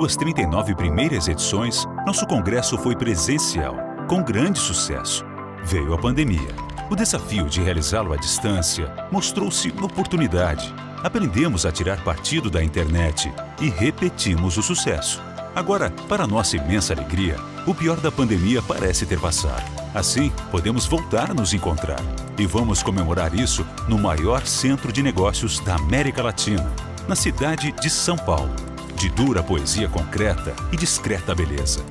suas 39 primeiras edições, nosso congresso foi presencial, com grande sucesso. Veio a pandemia. O desafio de realizá-lo à distância mostrou-se uma oportunidade. Aprendemos a tirar partido da internet e repetimos o sucesso. Agora, para nossa imensa alegria, o pior da pandemia parece ter passado. Assim, podemos voltar a nos encontrar. E vamos comemorar isso no maior centro de negócios da América Latina, na cidade de São Paulo de dura poesia concreta e discreta beleza.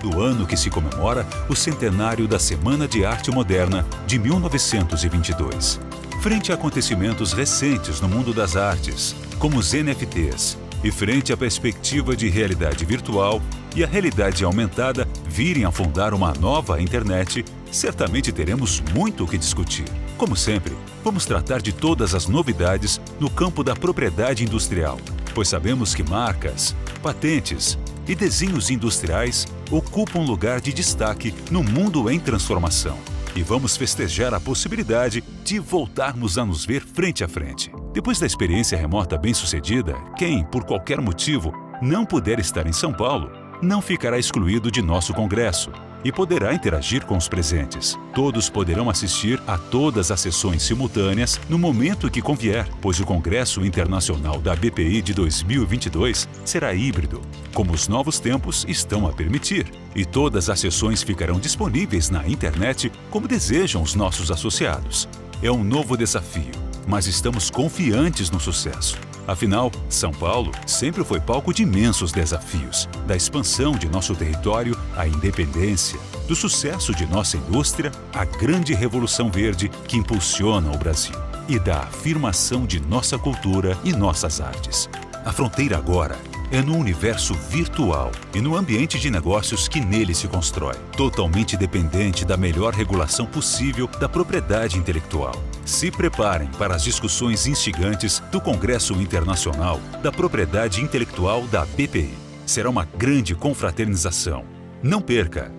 Do ano que se comemora o centenário da Semana de Arte Moderna de 1922. Frente a acontecimentos recentes no mundo das artes, como os NFTs, e frente à perspectiva de realidade virtual e a realidade aumentada virem a fundar uma nova internet, certamente teremos muito o que discutir. Como sempre, vamos tratar de todas as novidades no campo da propriedade industrial, pois sabemos que marcas, patentes e desenhos industriais ocupam lugar de destaque no mundo em transformação. E vamos festejar a possibilidade de voltarmos a nos ver frente a frente. Depois da experiência remota bem-sucedida, quem, por qualquer motivo, não puder estar em São Paulo, não ficará excluído de nosso congresso, e poderá interagir com os presentes. Todos poderão assistir a todas as sessões simultâneas no momento que convier, pois o Congresso Internacional da BPI de 2022 será híbrido, como os novos tempos estão a permitir. E todas as sessões ficarão disponíveis na internet como desejam os nossos associados. É um novo desafio, mas estamos confiantes no sucesso. Afinal, São Paulo sempre foi palco de imensos desafios, da expansão de nosso território à independência, do sucesso de nossa indústria à grande revolução verde que impulsiona o Brasil e da afirmação de nossa cultura e nossas artes. A fronteira agora é no universo virtual e no ambiente de negócios que nele se constrói, totalmente dependente da melhor regulação possível da propriedade intelectual. Se preparem para as discussões instigantes do Congresso Internacional da Propriedade Intelectual da BPI. Será uma grande confraternização. Não perca!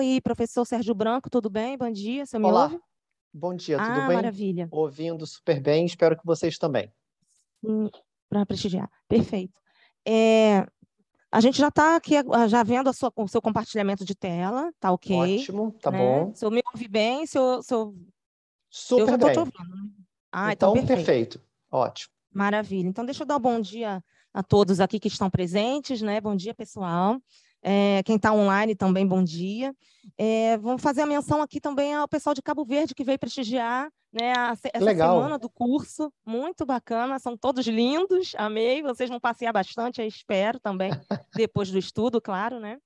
Oi, professor Sérgio Branco, tudo bem? Bom dia, você me Olá. ouve? Bom dia, tudo ah, bem? maravilha. Ouvindo super bem, espero que vocês também. Para prestigiar, perfeito. É, a gente já está aqui, já vendo sua, o seu compartilhamento de tela, tá ok? Ótimo, tá né? bom. Se eu me ouvi bem, se eu... Se eu super eu já bem. Te ouvindo, né? ah, então, então perfeito. perfeito. Ótimo. Maravilha. Então, deixa eu dar um bom dia a todos aqui que estão presentes, né? Bom dia, pessoal é, quem está online também, bom dia. É, vamos fazer a menção aqui também ao pessoal de Cabo Verde que veio prestigiar né, a, essa Legal. semana do curso. Muito bacana, são todos lindos, amei. Vocês vão passear bastante, eu espero também, depois do estudo, claro, né?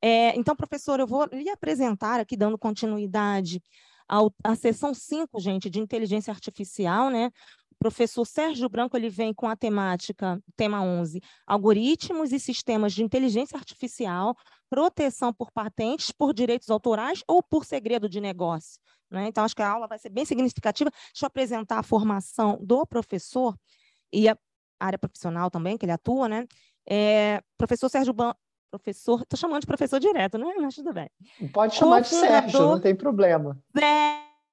É, então, professor, eu vou lhe apresentar aqui, dando continuidade ao, à sessão 5, gente, de inteligência artificial, né? professor Sérgio Branco ele vem com a temática, tema 11, algoritmos e sistemas de inteligência artificial, proteção por patentes, por direitos autorais ou por segredo de negócio. Né? Então, acho que a aula vai ser bem significativa. Deixa eu apresentar a formação do professor e a área profissional também, que ele atua. Né? É, professor Sérgio Branco, professor, estou chamando de professor direto, né? Mas tudo bem. Pode chamar de Sérgio, não tem problema.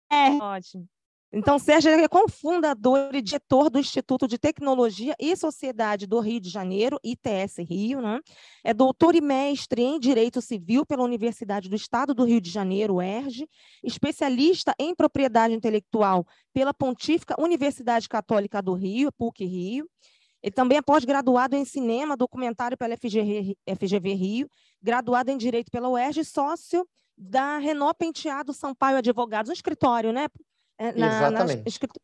É, ótimo. Então, Sérgio é cofundador e diretor do Instituto de Tecnologia e Sociedade do Rio de Janeiro, ITS Rio, né? é doutor e mestre em Direito Civil pela Universidade do Estado do Rio de Janeiro, UERJ, especialista em propriedade intelectual pela Pontífica Universidade Católica do Rio, PUC-Rio, ele também é pós-graduado em cinema, documentário pela FGV, Rio, graduado em Direito pela UERJ, sócio da Renault Penteado Sampaio Advogados, um escritório, né? É, na, Exatamente. Na, escrito,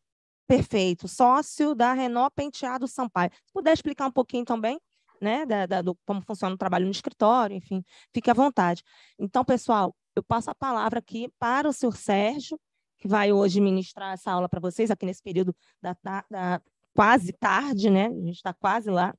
perfeito. Sócio da Renault Penteado Sampaio. Se puder explicar um pouquinho também, né, da, da, do, como funciona o trabalho no escritório, enfim, fique à vontade. Então, pessoal, eu passo a palavra aqui para o senhor Sérgio, que vai hoje ministrar essa aula para vocês aqui nesse período da, da, da quase tarde, né? A gente está quase lá.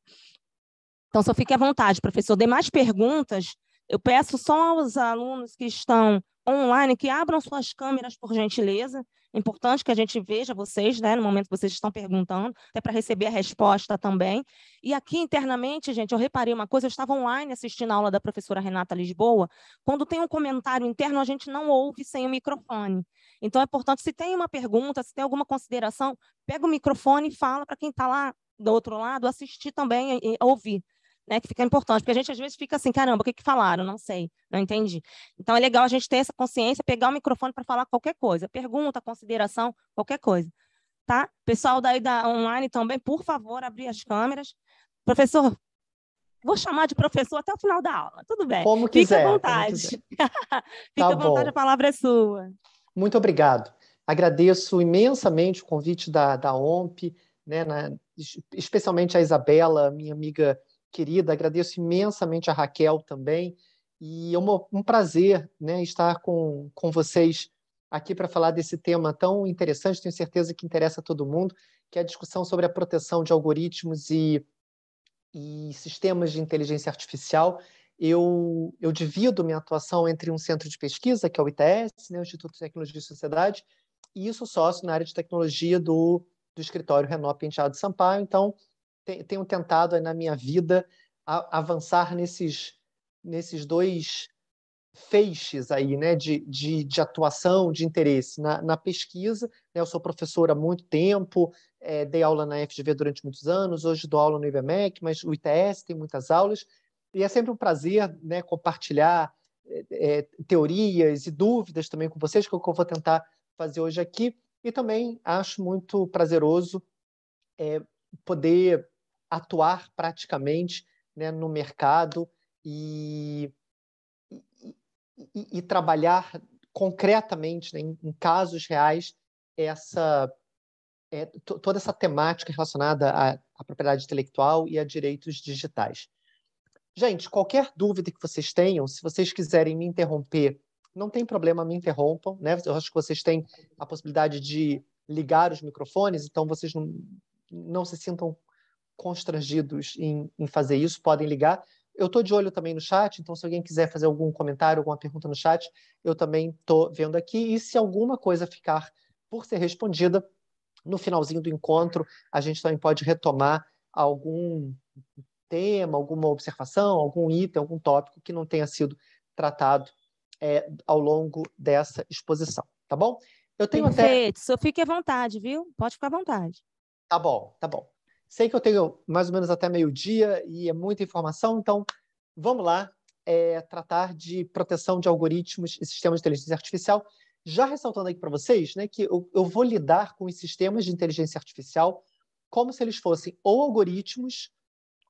Então, só fique à vontade, professor. Dê mais perguntas. Eu peço só aos alunos que estão online que abram suas câmeras, por gentileza, importante que a gente veja vocês, né, no momento que vocês estão perguntando, até para receber a resposta também. E aqui internamente, gente, eu reparei uma coisa, eu estava online assistindo a aula da professora Renata Lisboa, quando tem um comentário interno, a gente não ouve sem o microfone. Então é importante, se tem uma pergunta, se tem alguma consideração, pega o microfone e fala para quem está lá do outro lado assistir também e ouvir né, que fica importante, porque a gente às vezes fica assim, caramba, o que, que falaram? Não sei, não entendi. Então é legal a gente ter essa consciência, pegar o microfone para falar qualquer coisa, pergunta, consideração, qualquer coisa. Tá? Pessoal daí da online também, por favor, abrir as câmeras. Professor, vou chamar de professor até o final da aula, tudo bem. Como quiser. Fique à vontade. Fique tá à vontade, bom. a palavra é sua. Muito obrigado. Agradeço imensamente o convite da, da OMP, né, na, especialmente a Isabela, minha amiga querida, agradeço imensamente a Raquel também, e é uma, um prazer né, estar com, com vocês aqui para falar desse tema tão interessante, tenho certeza que interessa a todo mundo, que é a discussão sobre a proteção de algoritmos e, e sistemas de inteligência artificial. Eu, eu divido minha atuação entre um centro de pesquisa, que é o ITS, né, o Instituto de Tecnologia e Sociedade, e isso sócio na área de tecnologia do, do escritório Renop Penteado Sampaio. Então, tenho tentado na minha vida avançar nesses, nesses dois feixes aí, né, de, de, de atuação, de interesse na, na pesquisa. Né? eu sou professora há muito tempo, é, dei aula na FGV durante muitos anos, hoje dou aula no IBMEC, mas o ITS tem muitas aulas, e é sempre um prazer né, compartilhar é, é teorias e dúvidas também com vocês, que, é que eu vou tentar fazer hoje aqui, e também acho muito prazeroso é, poder atuar praticamente né, no mercado e, e, e trabalhar concretamente, né, em, casos reais, essa é, toda essa temática relacionada à, à propriedade intelectual e a direitos digitais. Gente, qualquer dúvida que vocês tenham, se vocês quiserem me interromper, não tem problema, me interrompam, né? Eu acho que vocês têm a possibilidade de ligar os microfones, então vocês não, não se sintam constrangidos em, em fazer isso, podem ligar. Eu estou de olho também no chat, então se alguém quiser fazer algum comentário, alguma pergunta no chat, eu também estou vendo aqui. E se alguma coisa ficar por ser respondida, no finalzinho do encontro, a gente também pode retomar algum tema, alguma observação, algum item, algum tópico que não tenha sido tratado é, ao longo dessa exposição, tá bom? Eu tenho Perfeito. até. Só fique à vontade, viu? Pode ficar à vontade. Tá bom, tá bom. Sei que eu tenho mais ou menos até meio-dia e é muita informação, então vamos lá é, tratar de proteção de algoritmos e sistemas de inteligência artificial. Já ressaltando aqui para vocês né, que eu, eu vou lidar com os sistemas de inteligência artificial como se eles fossem ou algoritmos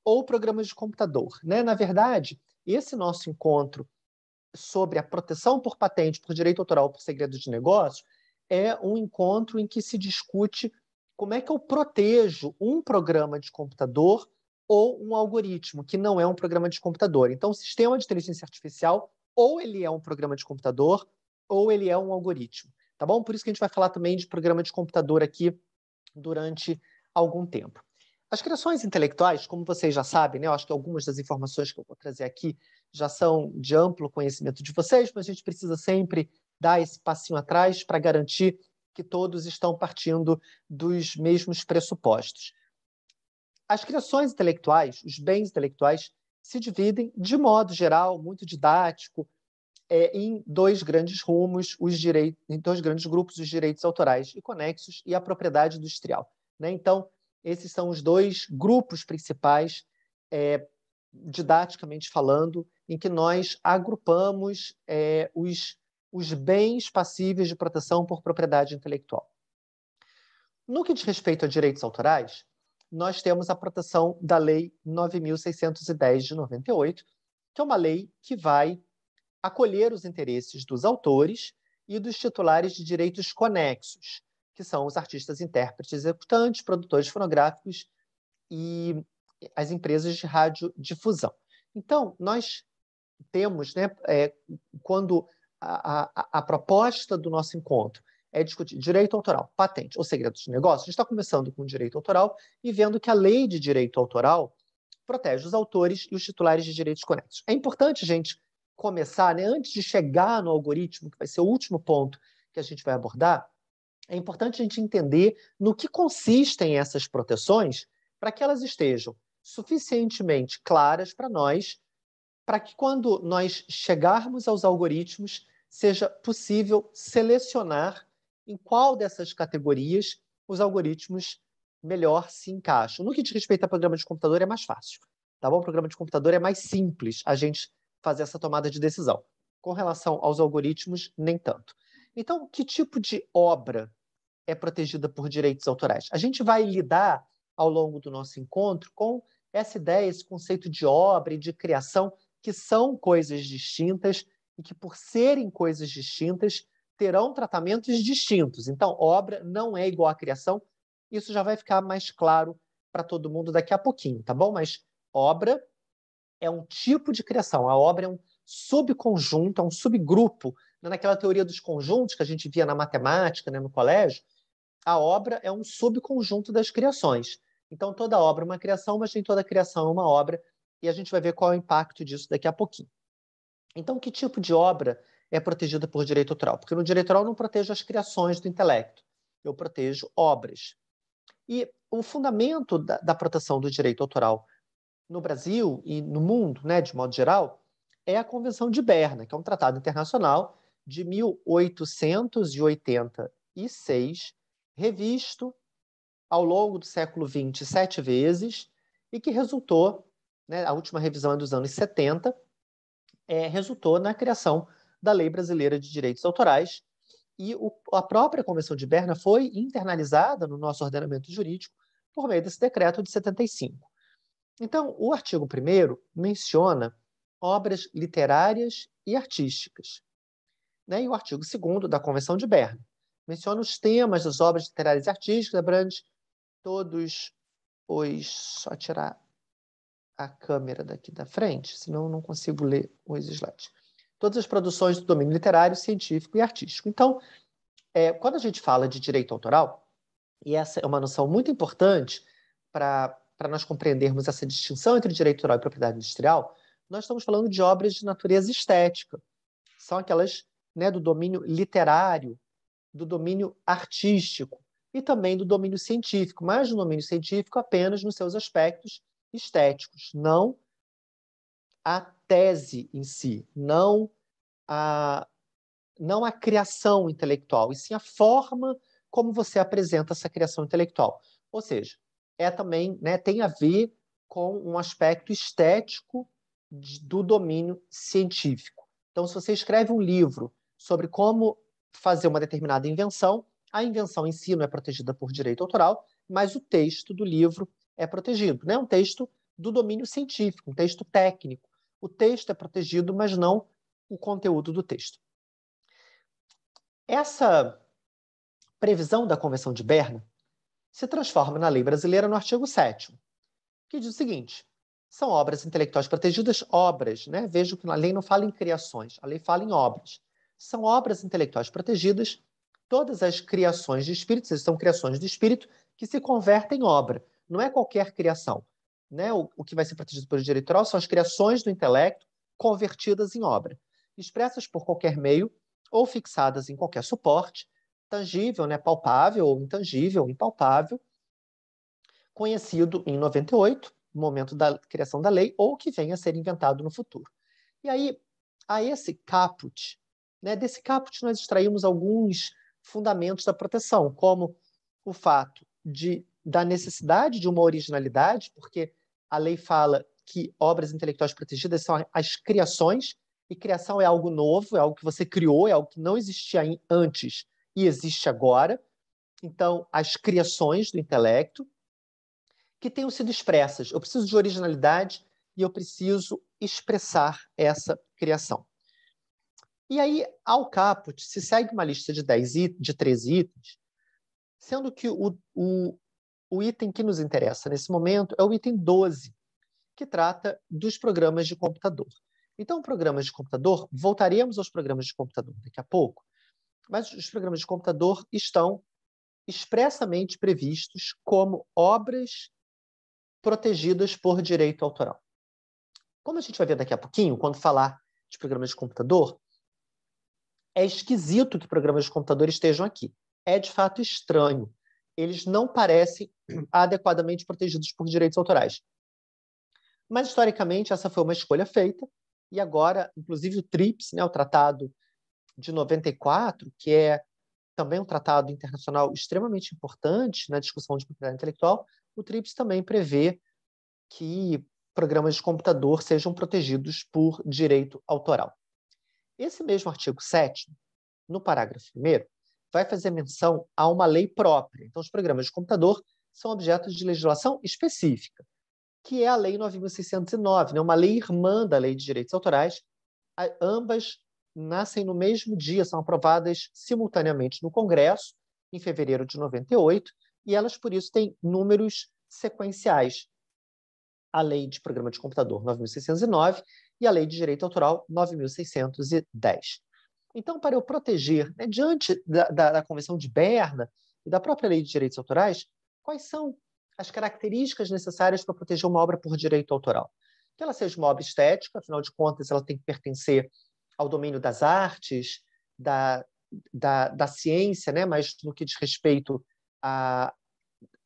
ou programas de computador. Né? Na verdade, esse nosso encontro sobre a proteção por patente, por direito autoral, por segredo de negócio, é um encontro em que se discute como é que eu protejo um programa de computador ou um algoritmo, que não é um programa de computador. Então, o sistema de inteligência artificial, ou ele é um programa de computador, ou ele é um algoritmo. Tá bom? Por isso que a gente vai falar também de programa de computador aqui durante algum tempo. As criações intelectuais, como vocês já sabem, né? eu acho que algumas das informações que eu vou trazer aqui já são de amplo conhecimento de vocês, mas a gente precisa sempre dar esse passinho atrás para garantir que todos estão partindo dos mesmos pressupostos. As criações intelectuais, os bens intelectuais, se dividem, de modo geral, muito didático, é, em dois grandes rumos, os direitos, em dois grandes grupos, os direitos autorais e conexos e a propriedade industrial. Né? Então, esses são os dois grupos principais, é, didaticamente falando, em que nós agrupamos é, os os bens passíveis de proteção por propriedade intelectual. No que diz respeito a direitos autorais, nós temos a proteção da Lei 9610 de 98, que é uma lei que vai acolher os interesses dos autores e dos titulares de direitos conexos, que são os artistas, intérpretes, executantes, produtores fonográficos e as empresas de radiodifusão. Então, nós temos, né, é, quando a, a, a proposta do nosso encontro é discutir direito autoral, patente ou segredos de negócio. A gente está começando com direito autoral e vendo que a lei de direito autoral protege os autores e os titulares de direitos conexos. É importante a gente começar, né, antes de chegar no algoritmo, que vai ser o último ponto que a gente vai abordar, é importante a gente entender no que consistem essas proteções para que elas estejam suficientemente claras para nós, para que quando nós chegarmos aos algoritmos, seja possível selecionar em qual dessas categorias os algoritmos melhor se encaixam. No que diz respeito a programa de computador, é mais fácil. Tá bom? O programa de computador é mais simples a gente fazer essa tomada de decisão. Com relação aos algoritmos, nem tanto. Então, que tipo de obra é protegida por direitos autorais? A gente vai lidar ao longo do nosso encontro com essa ideia, esse conceito de obra e de criação, que são coisas distintas, e que, por serem coisas distintas, terão tratamentos distintos. Então, obra não é igual à criação. Isso já vai ficar mais claro para todo mundo daqui a pouquinho, tá bom? Mas obra é um tipo de criação. A obra é um subconjunto, é um subgrupo. Né, naquela teoria dos conjuntos que a gente via na matemática, né, no colégio, a obra é um subconjunto das criações. Então, toda obra é uma criação, mas nem toda criação é uma obra. E a gente vai ver qual é o impacto disso daqui a pouquinho. Então, que tipo de obra é protegida por direito autoral? Porque no direito autoral eu não protejo as criações do intelecto, eu protejo obras. E o fundamento da, da proteção do direito autoral no Brasil e no mundo, né, de modo geral, é a Convenção de Berna, que é um tratado internacional de 1886, revisto ao longo do século XX sete vezes e que resultou, né, a última revisão é dos anos 70, é, resultou na criação da Lei Brasileira de Direitos Autorais. E o, a própria Convenção de Berna foi internalizada no nosso ordenamento jurídico por meio desse decreto de 75. Então, o artigo 1 menciona obras literárias e artísticas. Né? E o artigo 2 da Convenção de Berna menciona os temas das obras literárias e artísticas, abrange todos os. Só tirar a câmera daqui da frente, senão eu não consigo ler os slides. Todas as produções do domínio literário, científico e artístico. Então, é, quando a gente fala de direito autoral, e essa é uma noção muito importante para nós compreendermos essa distinção entre direito autoral e propriedade industrial, nós estamos falando de obras de natureza estética. São aquelas né, do domínio literário, do domínio artístico e também do domínio científico, mas do domínio científico apenas nos seus aspectos estéticos, não a tese em si, não a, não a criação intelectual, e sim a forma como você apresenta essa criação intelectual. Ou seja, é também né, tem a ver com um aspecto estético de, do domínio científico. Então, se você escreve um livro sobre como fazer uma determinada invenção, a invenção em si não é protegida por direito autoral, mas o texto do livro é protegido. Né? Um texto do domínio científico, um texto técnico. O texto é protegido, mas não o conteúdo do texto. Essa previsão da Convenção de Berna se transforma na lei brasileira no artigo 7, que diz o seguinte: são obras intelectuais protegidas, obras, né? Vejo que a lei não fala em criações, a lei fala em obras. São obras intelectuais protegidas, todas as criações de espíritos, são criações de espírito, que se convertem em obra não é qualquer criação. Né? O, o que vai ser protegido pelo direito autoral são as criações do intelecto convertidas em obra, expressas por qualquer meio ou fixadas em qualquer suporte, tangível, né? palpável ou intangível, impalpável, conhecido em 98, momento da criação da lei, ou que venha a ser inventado no futuro. E aí, a esse caput, né? desse caput nós extraímos alguns fundamentos da proteção, como o fato de da necessidade de uma originalidade, porque a lei fala que obras intelectuais protegidas são as criações, e criação é algo novo, é algo que você criou, é algo que não existia antes e existe agora. Então, as criações do intelecto que tenham sido expressas. Eu preciso de originalidade e eu preciso expressar essa criação. E aí, ao caput, se segue uma lista de, dez de 13 itens, sendo que o, o, o item que nos interessa nesse momento é o item 12, que trata dos programas de computador. Então, programas de computador, voltaremos aos programas de computador daqui a pouco, mas os programas de computador estão expressamente previstos como obras protegidas por direito autoral. Como a gente vai ver daqui a pouquinho, quando falar de programas de computador, é esquisito que programas de computador estejam aqui. É de fato estranho eles não parecem adequadamente protegidos por direitos autorais. Mas, historicamente, essa foi uma escolha feita, e agora, inclusive, o TRIPS, né, o Tratado de 94, que é também um tratado internacional extremamente importante na discussão de propriedade intelectual, o TRIPS também prevê que programas de computador sejam protegidos por direito autoral. Esse mesmo artigo 7, no parágrafo 1, vai fazer menção a uma lei própria. Então, os programas de computador são objetos de legislação específica, que é a Lei 9.609, né? uma lei irmã da Lei de Direitos Autorais. Ambas nascem no mesmo dia, são aprovadas simultaneamente no Congresso, em fevereiro de 98, e elas, por isso, têm números sequenciais. A Lei de Programa de Computador 9.609 e a Lei de Direito Autoral 9.610. Então, para eu proteger, né, diante da, da, da, Convenção de Berna e da própria Lei de Direitos Autorais, quais são as características necessárias para proteger uma obra por direito autoral? Que ela seja uma obra estética, afinal de contas, ela tem que pertencer ao domínio das artes, da, da, da ciência, né, mas no que diz respeito a,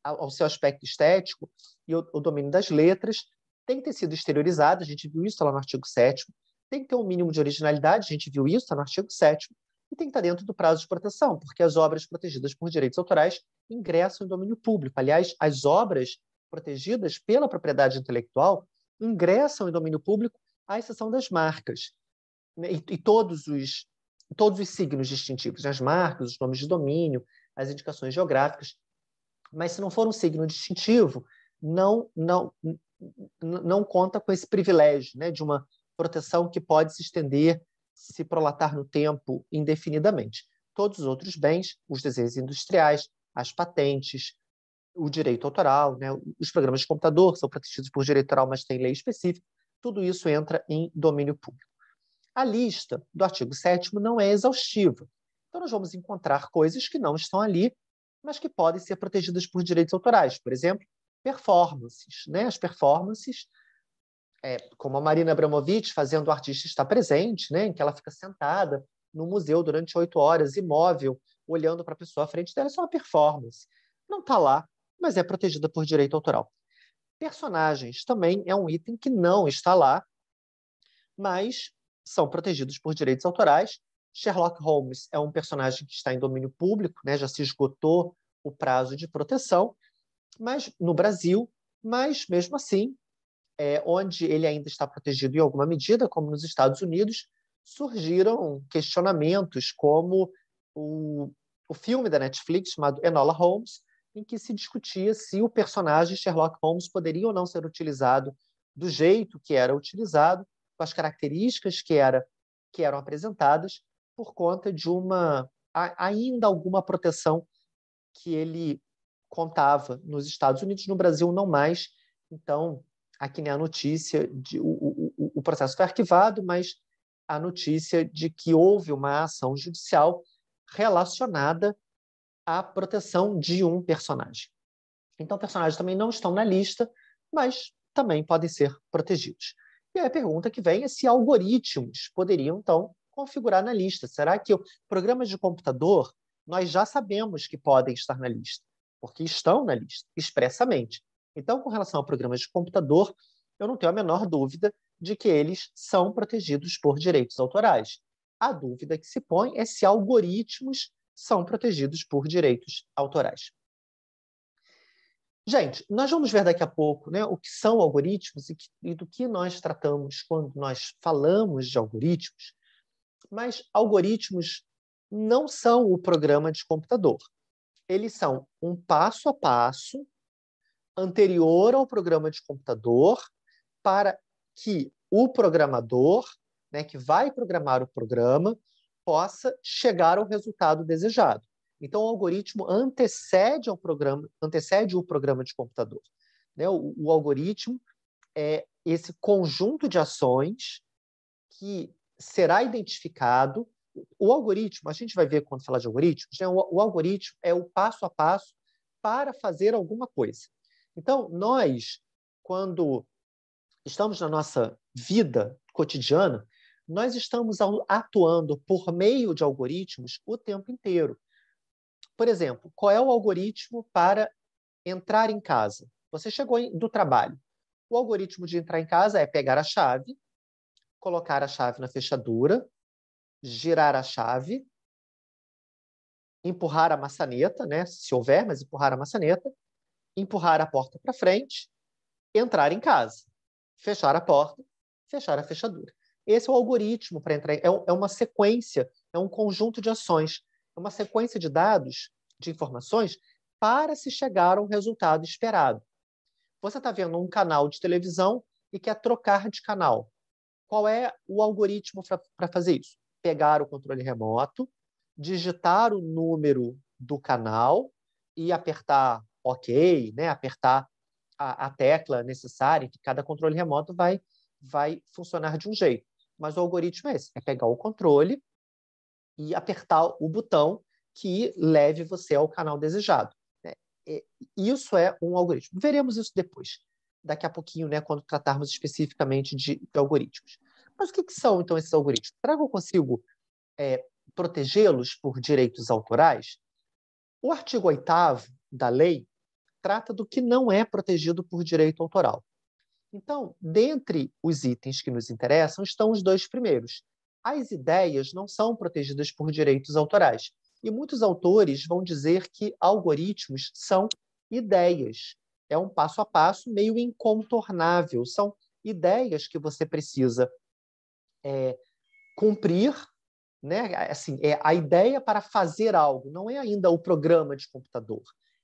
ao seu aspecto estético, e o, o domínio das letras, tem que ter sido exteriorizado, a gente viu isso lá no artigo 7 tem que ter um mínimo de originalidade, a gente viu isso, está no artigo 7 e tem que estar tá dentro do prazo de proteção, porque as obras protegidas por direitos autorais ingressam em domínio público. Aliás, as obras protegidas pela propriedade intelectual ingressam em domínio público, à exceção das marcas né, e, e todos os todos os signos distintivos, né, as marcas, os nomes de domínio, as indicações geográficas. Mas se não for um signo distintivo, não não não conta com esse privilégio, né, de uma proteção que pode se estender, se prolatar no tempo indefinidamente. Todos os outros bens, os desenhos industriais, as patentes, o direito autoral, né, os programas de computador, que são protegidos por direito autoral, mas tem lei específica, tudo isso entra em domínio público. A lista do artigo 7 não é exaustiva. Então, nós vamos encontrar coisas que não estão ali, mas que podem ser protegidas por direitos autorais. Por exemplo, performances. Né? As performances é, como a Marina Abramovic fazendo o artista estar presente, né, em que ela fica sentada no museu durante oito horas, imóvel, olhando para a pessoa à frente dela, é só uma performance. Não está lá, mas é protegida por direito autoral. Personagens também é um item que não está lá, mas são protegidos por direitos autorais. Sherlock Holmes é um personagem que está em domínio público, né, já se esgotou o prazo de proteção, mas no Brasil, mas mesmo assim é, onde ele ainda está protegido em alguma medida, como nos Estados Unidos, surgiram questionamentos como o, o filme da Netflix chamado Enola Holmes, em que se discutia se o personagem Sherlock Holmes poderia ou não ser utilizado do jeito que era utilizado, com as características que, era, que eram apresentadas, por conta de uma ainda alguma proteção que ele contava nos Estados Unidos, no Brasil não mais. Então, aqui né, a notícia de o, o, o processo foi arquivado, mas a notícia de que houve uma ação judicial relacionada à proteção de um personagem. Então, personagens também não estão na lista, mas também podem ser protegidos. E a pergunta que vem é se algoritmos poderiam, então, configurar na lista. Será que programas de computador nós já sabemos que podem estar na lista? Porque estão na lista, expressamente. Então, com relação a programas de computador, eu não tenho a menor dúvida de que eles são protegidos por direitos autorais. A dúvida que se põe é se algoritmos são protegidos por direitos autorais. Gente, nós vamos ver daqui a pouco né, o que são algoritmos e, que, e do que nós tratamos quando nós falamos de algoritmos, mas algoritmos não são o programa de computador. Eles são um passo a passo anterior ao programa de computador para que o programador, né, que vai programar o programa, possa chegar ao resultado desejado. Então, o algoritmo antecede, ao programa, antecede o programa de computador. Né? O, o algoritmo é esse conjunto de ações que será identificado. O algoritmo, a gente vai ver quando falar de algoritmos, né? o, o algoritmo é o passo a passo para fazer alguma coisa. Então, nós, quando estamos na nossa vida cotidiana, nós estamos atuando por meio de algoritmos o tempo inteiro. Por exemplo, qual é o algoritmo para entrar em casa? Você chegou do trabalho. O algoritmo de entrar em casa é pegar a chave, colocar a chave na fechadura, girar a chave, empurrar a maçaneta, né? Se houver, mas empurrar a maçaneta, empurrar a porta para frente, entrar em casa, fechar a porta, fechar a fechadura. Esse é o algoritmo para entrar, é, é, uma sequência, é um conjunto de ações, é uma sequência de dados, de informações, para se chegar a um resultado esperado. Você está vendo um canal de televisão e quer trocar de canal. Qual é o algoritmo para fazer isso? Pegar o controle remoto, digitar o número do canal e apertar OK, né? apertar a, a tecla necessária, que cada controle remoto vai, vai funcionar de um jeito. Mas o algoritmo é esse: é pegar o controle e apertar o botão que leve você ao canal desejado. Né? Isso é um algoritmo. Veremos isso depois, daqui a pouquinho, né, quando tratarmos especificamente de, de algoritmos. Mas o que, que, são, então, esses algoritmos? Será que eu consigo é, protegê-los por direitos autorais? O artigo 8 da lei trata do que não é protegido por direito autoral. Então, dentre os itens que nos interessam estão os dois primeiros. As ideias não são protegidas por direitos autorais. E muitos autores vão dizer que algoritmos são ideias. É um passo a passo meio incontornável. São ideias que você precisa é, cumprir, né? Assim, é a ideia para fazer algo, não é ainda o programa de computador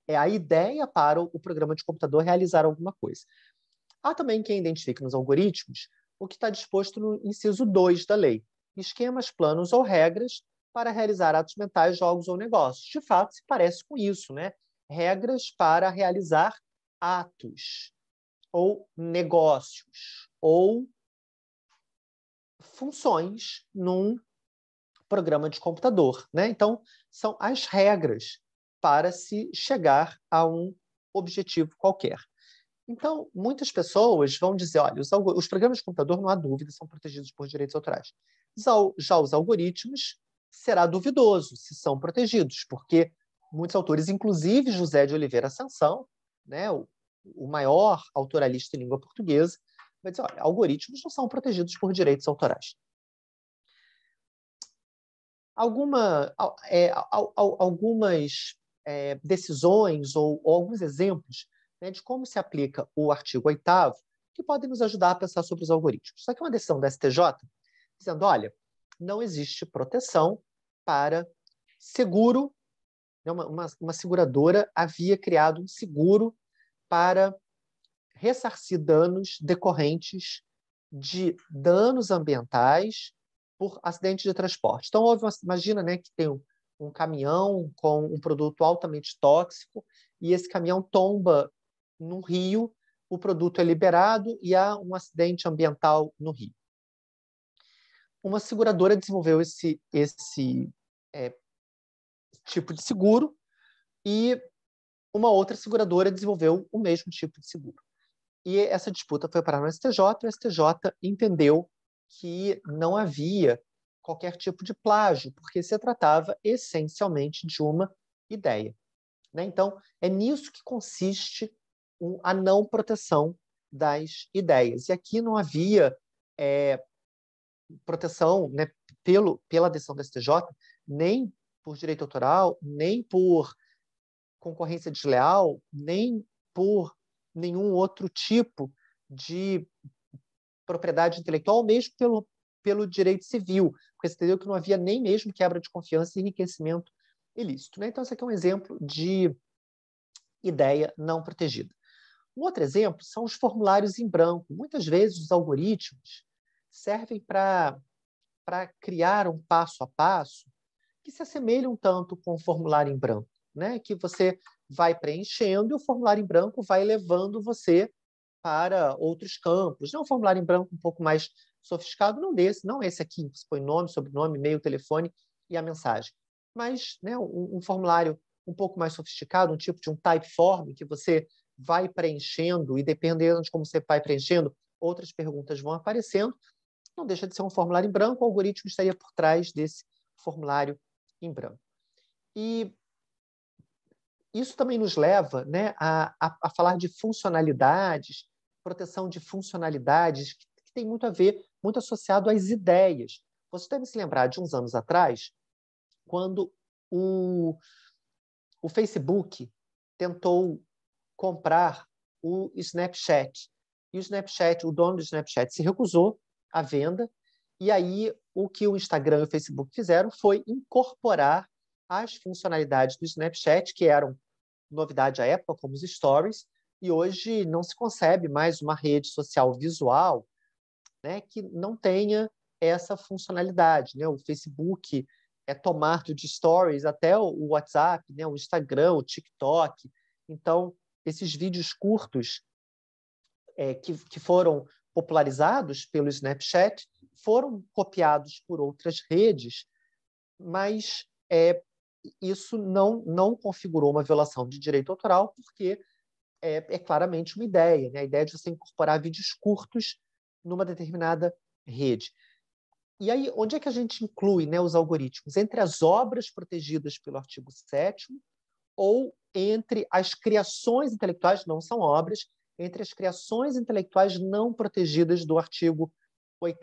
é a ideia para o programa de computador realizar alguma coisa. Há também quem identifique nos algoritmos o que está disposto no inciso 2 da lei, esquemas, planos ou regras para realizar atos mentais, jogos ou negócios. De fato, se parece com isso, né? Regras para realizar atos ou negócios ou funções num programa de computador, né? Então, são as regras para se chegar a um objetivo qualquer. Então, muitas pessoas vão dizer: olha, os, os programas de computador, não há dúvida, são protegidos por direitos autorais. Já os algoritmos, será duvidoso se são protegidos, porque muitos autores, inclusive José de Oliveira Ascensão, né, o, o maior autoralista em língua portuguesa, vai dizer: olha, algoritmos não são protegidos por direitos autorais. Alguma, é, algumas é, decisões ou, ou, alguns exemplos né, de como se aplica o artigo 8 que podem nos ajudar a pensar sobre os algoritmos. Só que uma decisão da STJ dizendo, olha, não existe proteção para seguro, né, uma, uma, uma seguradora havia criado um seguro para ressarcir danos decorrentes de danos ambientais por acidente de transporte. Então, houve uma, imagina né, que tem um, um caminhão com um produto altamente tóxico e esse caminhão tomba no rio, o produto é liberado e há um acidente ambiental no rio. Uma seguradora desenvolveu esse, esse é, tipo de seguro e uma outra seguradora desenvolveu o mesmo tipo de seguro. E essa disputa foi parar no STJ, e o STJ entendeu que não havia qualquer tipo de plágio, porque se tratava essencialmente de uma ideia. Né? Então, é nisso que consiste a não proteção das ideias. E aqui não havia é, proteção né, pelo, pela decisão do STJ, nem por direito autoral, nem por concorrência desleal, nem por nenhum outro tipo de propriedade intelectual, mesmo pelo, pelo direito civil, porque entendeu que não havia nem mesmo quebra de confiança e enriquecimento ilícito. Né? Então, esse aqui é um exemplo de ideia não protegida. Um outro exemplo são os formulários em branco. Muitas vezes os algoritmos servem para criar um passo a passo que se assemelha um tanto com o formulário em branco, né? que você vai preenchendo e o formulário em branco vai levando você para outros campos. É um formulário em branco um pouco mais sofisticado, não desse, não esse aqui, que você põe nome, sobrenome, e-mail, telefone e a mensagem. Mas né, um, um, formulário um pouco mais sofisticado, um tipo de um typeform que você vai preenchendo e dependendo de como você vai preenchendo, outras perguntas vão aparecendo. Não deixa de ser um formulário em branco, o algoritmo estaria por trás desse formulário em branco. E isso também nos leva né, a, a, a falar de funcionalidades, proteção de funcionalidades, que, que tem muito a ver muito associado às ideias. Você deve se lembrar de uns anos atrás, quando o, o Facebook tentou comprar o Snapchat. E o Snapchat, o dono do Snapchat, se recusou à venda. E aí, o que o Instagram e o Facebook fizeram foi incorporar as funcionalidades do Snapchat, que eram novidade à época, como os stories, e hoje não se concebe mais uma rede social visual né, que não tenha essa funcionalidade. Né? O Facebook é tomado de stories até o WhatsApp, né, o Instagram, o TikTok. Então, esses vídeos curtos é, que, que foram popularizados pelo Snapchat foram copiados por outras redes, mas é, isso não, não configurou uma violação de direito autoral, porque é, é claramente uma ideia, né? a ideia de você incorporar vídeos curtos numa determinada rede. E aí, onde é que a gente inclui né, os algoritmos? Entre as obras protegidas pelo artigo 7 ou entre as criações intelectuais, não são obras, entre as criações intelectuais não protegidas do artigo 8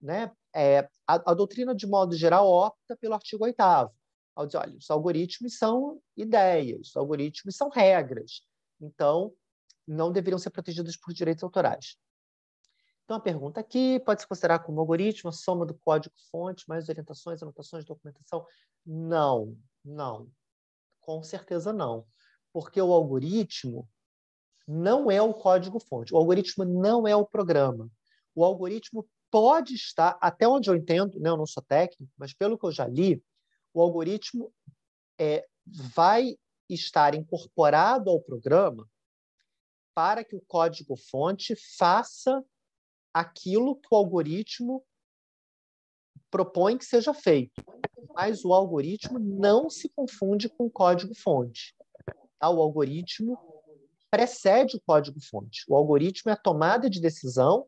né? É, a, a, doutrina, de modo geral, opta pelo artigo 8 ao dizer, olha, os algoritmos são ideias, os algoritmos são regras, então não deveriam ser protegidos por direitos autorais. Então, a pergunta aqui pode se considerar como algoritmo, a soma do código-fonte, mais orientações, anotações, documentação? Não, não. Com certeza não. Porque o algoritmo não é o código-fonte. O algoritmo não é o programa. O algoritmo pode estar, até onde eu entendo, né, eu não sou técnico, mas pelo que eu já li, o algoritmo é, vai estar incorporado ao programa para que o código-fonte faça aquilo que o algoritmo propõe que seja feito, mas o algoritmo não se confunde com o código-fonte. Tá? O algoritmo precede o código-fonte. O algoritmo é a tomada de decisão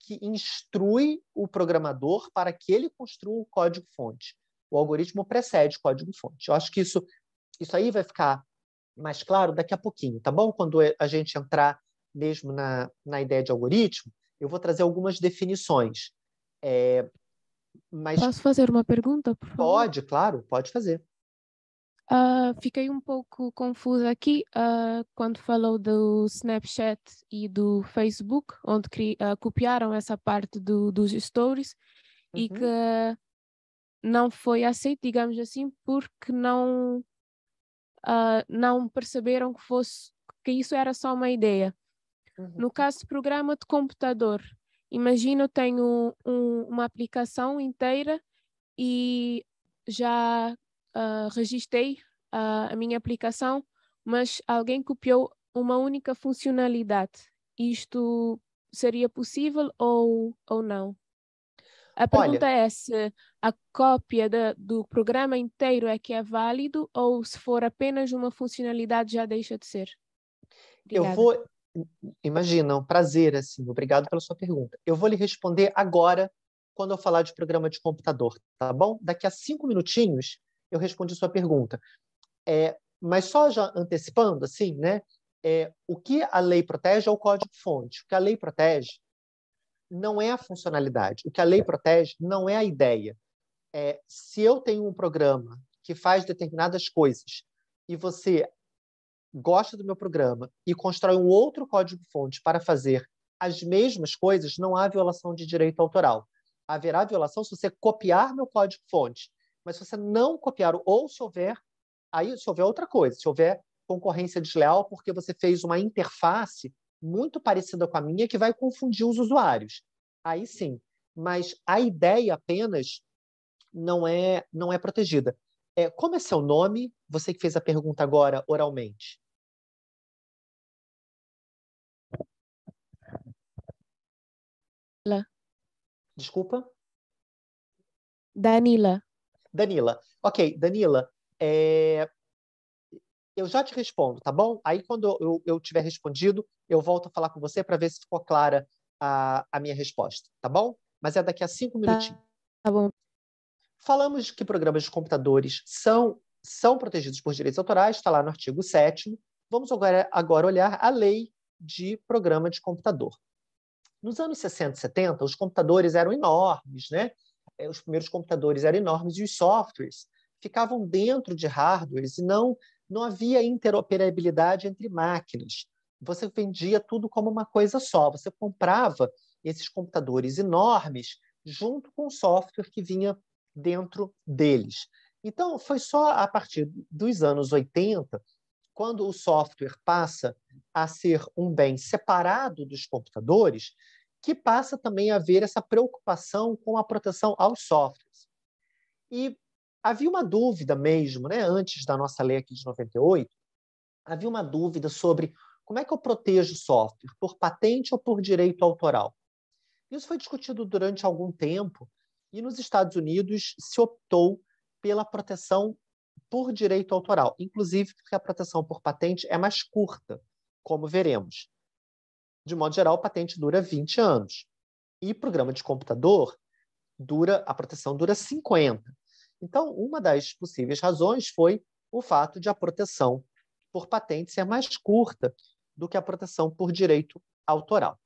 que instrui o programador para que ele construa o código-fonte. O algoritmo precede o código-fonte. Eu acho que isso, isso aí vai ficar mais claro daqui a pouquinho, tá bom? Quando a gente entrar mesmo na, na ideia de algoritmo, eu vou trazer algumas definições. É, mas Posso fazer uma pergunta? Pode, claro, pode fazer. Uh, fiquei um pouco confusa aqui uh, quando falou do Snapchat e do Facebook, onde uh, copiaram essa parte do, dos stories uhum. e que não foi aceito, digamos assim, porque não não perceberam que fosse que isso era só uma ideia. Uhum. No caso de programa de computador, imagino eu tenho um, uma aplicação inteira e já uh, ah, registrei uh, a minha aplicação, mas alguém copiou uma única funcionalidade. Isto seria possível ou, ou não? A pergunta Olha, é se a cópia de, do programa inteiro é que é válido ou se for apenas uma funcionalidade já deixa de ser. Obrigada. Eu vou, Imagina, um prazer, assim. Obrigado pela sua pergunta. Eu vou lhe responder agora, quando eu falar de programa de computador, tá bom? Daqui a cinco minutinhos eu respondi sua pergunta. É, mas só já antecipando, assim, né? É, o que a lei protege é o código-fonte. O que a lei protege não é a funcionalidade. O que a lei protege não é a ideia. É, se eu tenho um programa que faz determinadas coisas e você gosta do meu programa e constrói um outro código-fonte para fazer as mesmas coisas, não há violação de direito autoral. Haverá violação se você copiar meu código-fonte, mas se você não copiar ou se houver aí se houver outra coisa, se houver concorrência desleal porque você fez uma interface muito parecida com a minha que vai confundir os usuários. Aí sim, mas a ideia apenas não é não é protegida. É, como é seu nome? Você que fez a pergunta agora oralmente. Danila. Desculpa? Danila. Danila. Ok, Danila, é... eu já te respondo, tá bom? Aí, quando eu, eu tiver respondido, eu volto a falar com você para ver se ficou clara a, a minha resposta, tá bom? Mas é daqui a cinco tá. minutinhos. Tá, tá bom. Falamos que programas de computadores são, são protegidos por direitos autorais, está lá no artigo 7. Vamos agora, agora olhar a lei de programa de computador. Nos anos 60 e 70, os computadores eram enormes, né? É, os primeiros computadores eram enormes e os softwares ficavam dentro de hardwares e não, não havia interoperabilidade entre máquinas. Você vendia tudo como uma coisa só. Você comprava esses computadores enormes junto com o software que vinha dentro deles. Então, foi só a partir dos anos 80, quando o software passa a ser um bem separado dos computadores, que passa também a haver essa preocupação com a proteção aos softwares. E havia uma dúvida mesmo, né, antes da nossa lei aqui de 98, havia uma dúvida sobre como é que eu protejo o software, por patente ou por direito autoral. Isso foi discutido durante algum tempo, e nos Estados Unidos se optou pela proteção por direito autoral, inclusive porque a proteção por patente é mais curta, como veremos. De modo geral, a patente dura 20 anos. E programa de computador dura a proteção dura 50. Então, uma das possíveis razões foi o fato de a proteção por patente ser mais curta do que a proteção por direito autoral.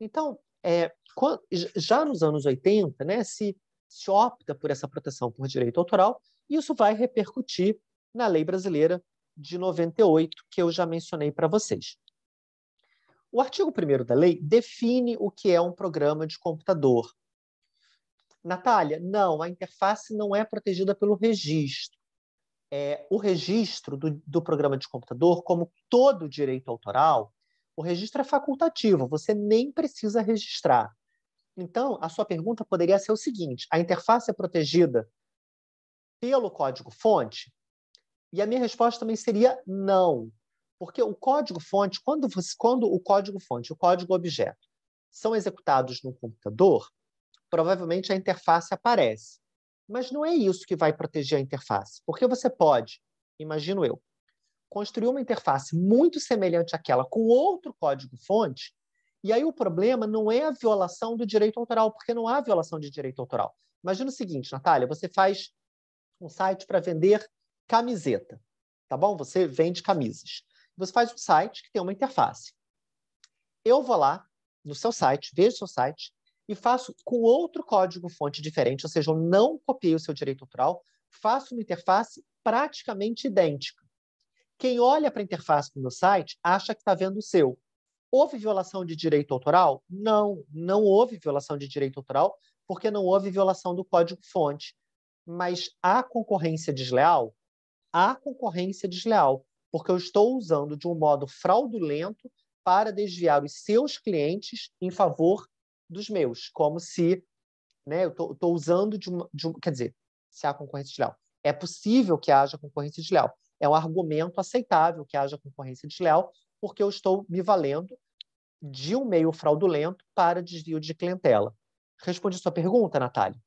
Então, é, já nos anos 80, né, se, se opta por essa proteção por direito autoral, e isso vai repercutir na lei brasileira de 98, que eu já mencionei para vocês. O artigo 1 da lei define o que é um programa de computador. Natália, não, a interface não é protegida pelo registro. É, o registro do, do programa de computador, como todo direito autoral, o registro é facultativo, você nem precisa registrar. Então, a sua pergunta poderia ser o seguinte: a interface é protegida pelo código-fonte? E a minha resposta também seria não, porque o código-fonte, quando, quando o código-fonte, o código-objeto, são executados no computador, provavelmente a interface aparece. Mas não é isso que vai proteger a interface, porque você pode, imagino eu, construir uma interface muito semelhante àquela com outro código-fonte e aí o problema não é a violação do direito autoral, porque não há violação de direito autoral. Imagina o seguinte, Natália, você faz um site para vender camiseta, tá bom? Você vende camisas. Você faz um site que tem uma interface. Eu vou lá no seu site, vejo o seu site e faço com outro código-fonte diferente, ou seja, eu não copiei o seu direito autoral, faço uma interface praticamente idêntica. Quem olha para a interface do meu site acha que está vendo o seu. Houve violação de direito autoral? Não, não houve violação de direito autoral, porque não houve violação do código-fonte. Mas há concorrência desleal? Há concorrência desleal, porque eu estou usando de um modo fraudulento para desviar os seus clientes em favor dos meus, como se né, eu estou usando de, uma, de um. Quer dizer, se há concorrência desleal. É possível que haja concorrência desleal. É um argumento aceitável que haja concorrência desleal, porque eu estou me valendo de um meio fraudulento para desvio de clientela. Respondi sua pergunta, Natália?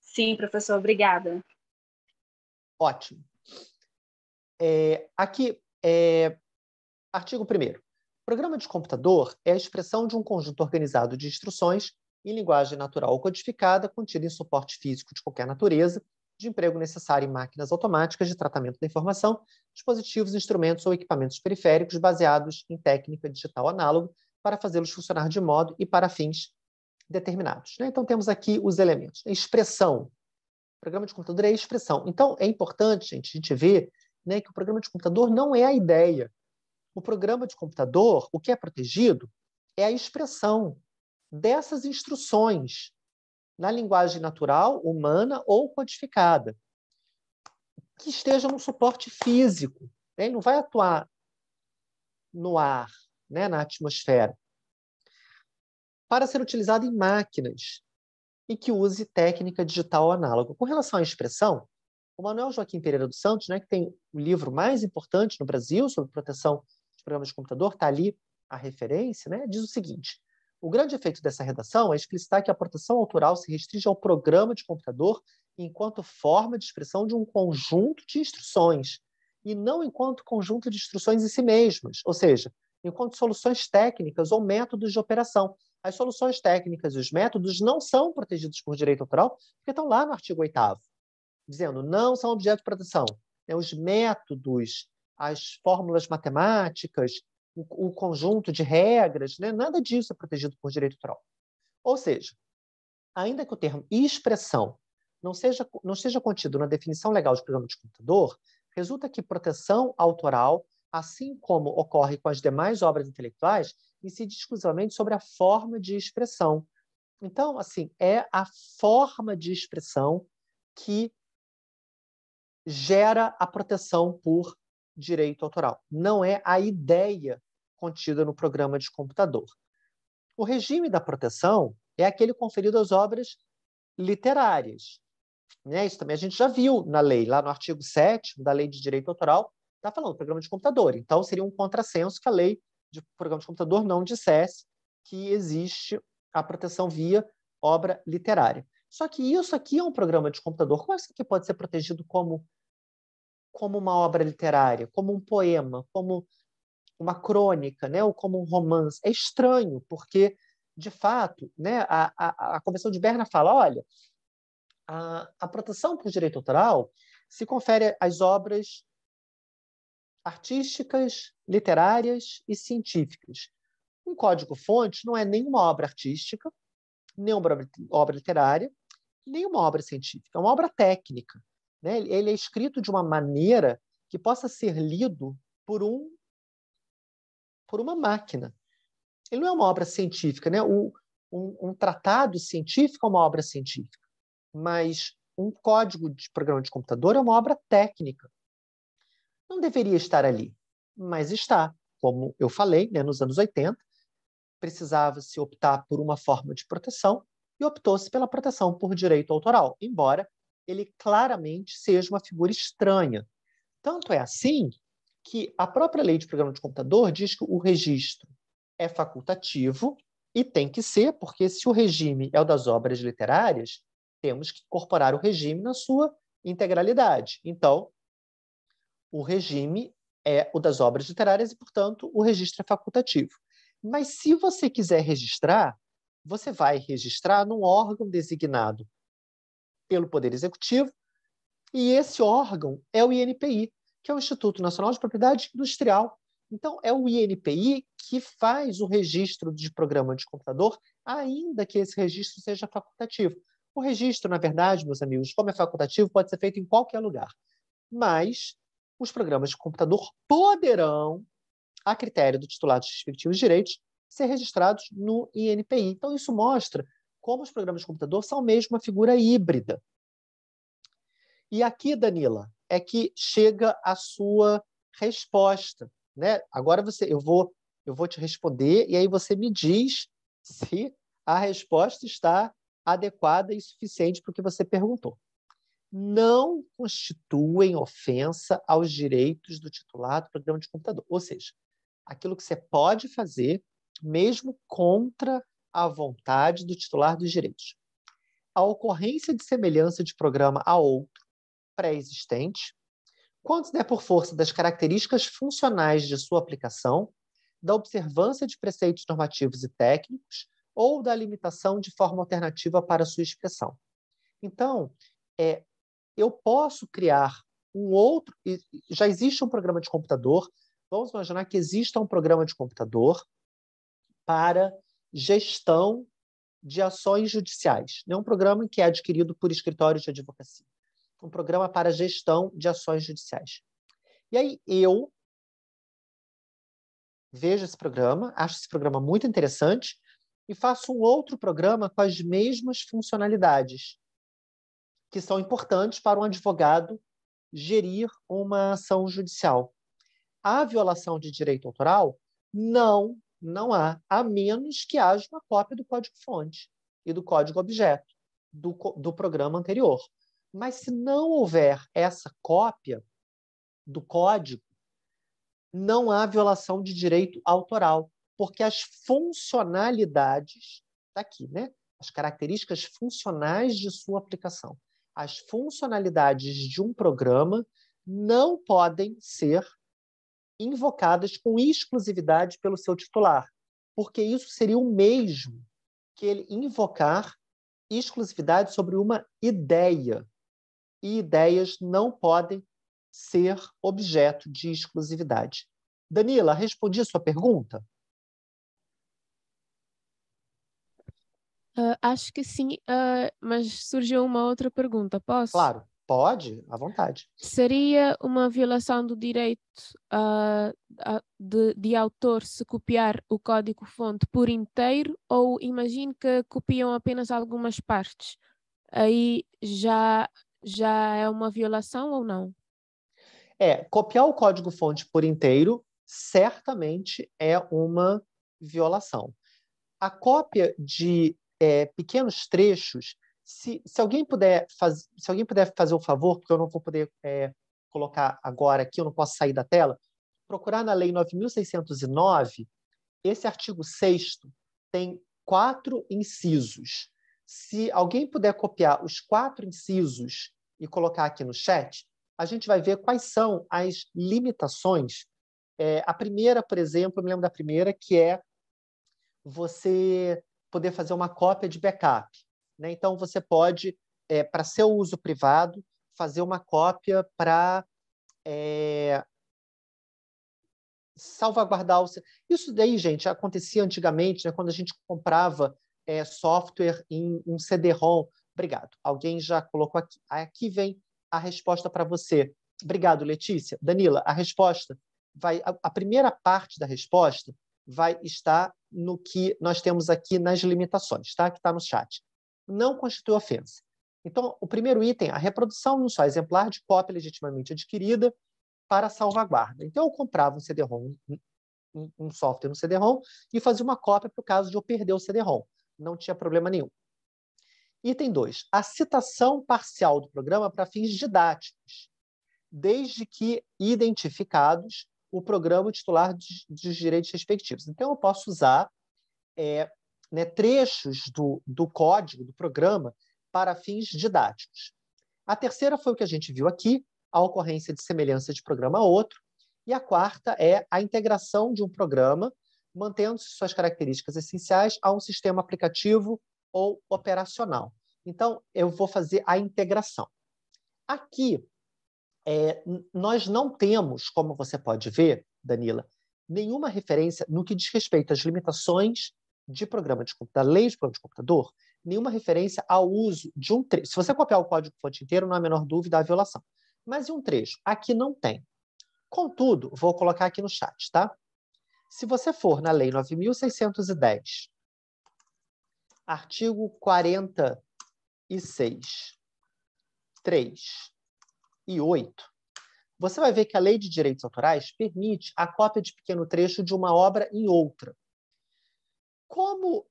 Sim, professor, obrigada. Ótimo. É, aqui, é, artigo 1. Programa de computador é a expressão de um conjunto organizado de instruções em linguagem natural ou codificada, contida em suporte físico de qualquer natureza, de emprego necessário em máquinas automáticas de tratamento da informação, dispositivos, instrumentos ou equipamentos periféricos baseados em técnica digital análogo para fazê-los funcionar de modo e para fins determinados. Né? Então, temos aqui os elementos. Expressão. O programa de computador é expressão. Então, é importante, gente, a gente ver né, que o programa de computador não é a ideia. O programa de computador, o que é protegido, é a expressão dessas instruções na linguagem natural, humana ou codificada, que esteja num suporte físico. Né? Ele não vai atuar no ar, né? na atmosfera. Para ser utilizado em máquinas e que use técnica digital análoga. Com relação à expressão, o Manuel Joaquim Pereira dos Santos, né, que tem o livro mais importante no Brasil sobre proteção de programas de computador, está ali a referência, né, diz o seguinte: o grande efeito dessa redação é explicitar que a proteção autoral se restringe ao programa de computador enquanto forma de expressão de um conjunto de instruções, e não enquanto conjunto de instruções em si mesmas, ou seja, enquanto soluções técnicas ou métodos de operação. As soluções técnicas e os métodos não são protegidos por direito autoral, porque estão lá no artigo 8 dizendo não são objeto de proteção. Então, os métodos, as fórmulas matemáticas, o, o conjunto de regras, né? nada disso é protegido por direito autoral. Ou seja, ainda que o termo expressão não seja, não seja contido na definição legal de programa de computador, resulta que proteção autoral, assim como ocorre com as demais obras intelectuais, incide exclusivamente sobre a forma de expressão. Então, assim, é a forma de expressão que gera a proteção por direito autoral. Não é a ideia contida no programa de computador. O regime da proteção é aquele conferido às obras literárias. Né? Isso também a gente já viu na lei, lá no artigo 7 da Lei de Direito Autoral, está falando programa de computador. Então, seria um contrassenso que a lei de programa de computador não dissesse que existe a proteção via obra literária. Só que isso aqui é um programa de computador. Como é que isso aqui pode ser protegido como, como uma obra literária, como um poema, como uma crônica, né, ou como um romance. É estranho, porque, de fato, né, a, a, a Convenção de Berna fala: olha, a, a proteção por direito autoral se confere às obras artísticas, literárias e científicas. Um código-fonte não é nenhuma obra artística, nem obra literária, nenhuma obra científica, é uma obra técnica. Né? Ele é escrito de uma maneira que possa ser lido por um por uma máquina. Ele não é uma obra científica, né? O, um, um tratado científico é uma obra científica, mas um código de programa de computador é uma obra técnica. Não deveria estar ali, mas está. Como eu falei, né, nos anos 80, precisava-se optar por uma forma de proteção e optou-se pela proteção por direito autoral, embora ele claramente seja uma figura estranha. Tanto é assim que a própria lei de programa de computador diz que o registro é facultativo e tem que ser, porque se o regime é o das obras literárias, temos que incorporar o regime na sua integralidade. Então, o regime é o das obras literárias e, portanto, o registro é facultativo. Mas se você quiser registrar, você vai registrar num órgão designado pelo Poder Executivo, e esse órgão é o INPI, que é o Instituto Nacional de Propriedade Industrial. Então, é o INPI que faz o registro de programa de computador, ainda que esse registro seja facultativo. O registro, na verdade, meus amigos, como é facultativo, pode ser feito em qualquer lugar. Mas os programas de computador poderão, a critério do titular dos respectivos direitos, ser registrados no INPI. Então, isso mostra como os programas de computador são mesmo uma figura híbrida. E aqui, Danila, é que chega a sua resposta, né? Agora você, eu vou, eu vou te responder e aí você me diz se a resposta está adequada e suficiente para o que você perguntou. Não constituem ofensa aos direitos do titular do programa de computador, ou seja, aquilo que você pode fazer mesmo contra a vontade do titular dos direitos. A ocorrência de semelhança de programa a outro pré-existente, quando se der por força das características funcionais de sua aplicação, da observância de preceitos normativos e técnicos ou da limitação de forma alternativa para sua expressão. Então, é, eu posso criar um outro. Já existe um programa de computador. Vamos imaginar que exista um programa de computador para gestão de ações judiciais. É um programa que é adquirido por escritórios de advocacia um programa para gestão de ações judiciais. E aí eu vejo esse programa, acho esse programa muito interessante e faço um outro programa com as mesmas funcionalidades que são importantes para um advogado gerir uma ação judicial. A violação de direito autoral não, não há, a menos que haja uma cópia do código-fonte e do código-objeto do, do programa anterior. Mas se não houver essa cópia do código, não há violação de direito autoral, porque as funcionalidades, está aqui, né? as características funcionais de sua aplicação. As funcionalidades de um programa não podem ser invocadas com exclusividade pelo seu titular, porque isso seria o mesmo que ele invocar exclusividade sobre uma ideia e ideias não podem ser objeto de exclusividade. Danila, respondi a sua pergunta? Uh, acho que sim, uh, mas surgiu uma outra pergunta, posso? Claro, pode, à vontade. Seria uma violação do direito uh, de, de, autor se copiar o código-fonte por inteiro ou imagine que copiam apenas algumas partes? Aí já já é uma violação ou não? É, copiar o código-fonte por inteiro certamente é uma violação. A cópia de é, pequenos trechos, se, se, alguém puder faz, se alguém puder fazer o um favor, porque eu não vou poder é, colocar agora aqui, eu não posso sair da tela, procurar na Lei 9.609, esse artigo 6 tem quatro incisos. Se alguém puder copiar os quatro incisos e colocar aqui no chat, a gente vai ver quais são as limitações. É, a primeira, por exemplo, eu me lembro da primeira, que é você poder fazer uma cópia de backup. Né? Então, você pode, é, para seu uso privado, fazer uma cópia para é, salvaguardar o. Isso daí, gente, acontecia antigamente, né, quando a gente comprava é, software em um CD-ROM. Obrigado. Alguém já colocou aqui. Ah, aqui vem a resposta para você. Obrigado, Letícia. Danila, a resposta vai. A, a primeira parte da resposta vai estar no que nós temos aqui nas limitações, tá? Que está no chat. Não constitui ofensa. Então, o primeiro item, a reprodução num só exemplar de cópia legitimamente adquirida para salvaguarda. Então, eu comprava um CD-ROM, um, um software no CD-ROM, e fazia uma cópia para o caso de eu perder o CD-ROM não tinha problema nenhum. Item 2. A citação parcial do programa para fins didáticos, desde que identificados o programa titular dos direitos respectivos. Então, eu posso usar é, né, trechos do, do código, do programa, para fins didáticos. A terceira foi o que a gente viu aqui, a ocorrência de semelhança de programa a outro. E a quarta é a integração de um programa mantendo-se suas características essenciais a um sistema aplicativo ou operacional. Então, eu vou fazer a integração. Aqui, é, nós não temos, como você pode ver, Danila, nenhuma referência no que diz respeito às limitações de programa de da lei de programa de computador, nenhuma referência ao uso de um trecho. Se você copiar o código-fonte inteiro, não há a menor dúvida, há violação. Mas e um trecho? Aqui não tem. Contudo, vou colocar aqui no chat, tá? Se você for na Lei 9.610, artigo 46, 3 e 8, você vai ver que a lei de direitos autorais permite a cópia de pequeno trecho de uma obra em outra. Como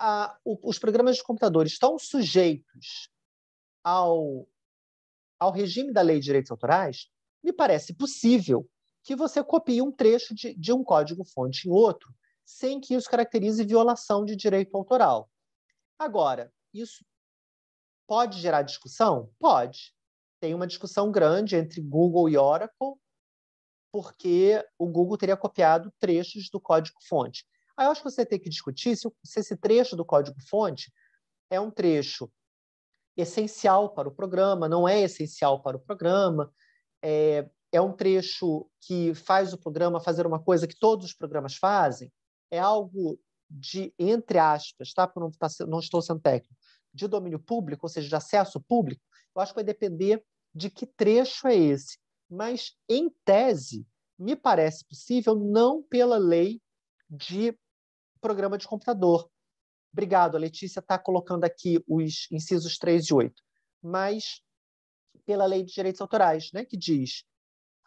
a, o, os programas de computador estão sujeitos ao, ao regime da lei de direitos autorais, me parece possível que você copie um trecho de, de um código-fonte em outro, sem que isso caracterize violação de direito autoral. Agora, isso pode gerar discussão? Pode. Tem uma discussão grande entre Google e Oracle, porque o Google teria copiado trechos do código-fonte. Aí eu acho que você tem que discutir se, se esse trecho do código-fonte é um trecho essencial para o programa, não é essencial para o programa, é, é um trecho que faz o programa fazer uma coisa que todos os programas fazem, é algo de, entre aspas, tá? Porque não, tá, não estou sendo técnico, de domínio público, ou seja, de acesso público, eu acho que vai depender de que trecho é esse. Mas, em tese, me parece possível, não pela lei de programa de computador. Obrigado, a Letícia está colocando aqui os incisos 3 e 8. Mas pela lei de direitos autorais, né, que diz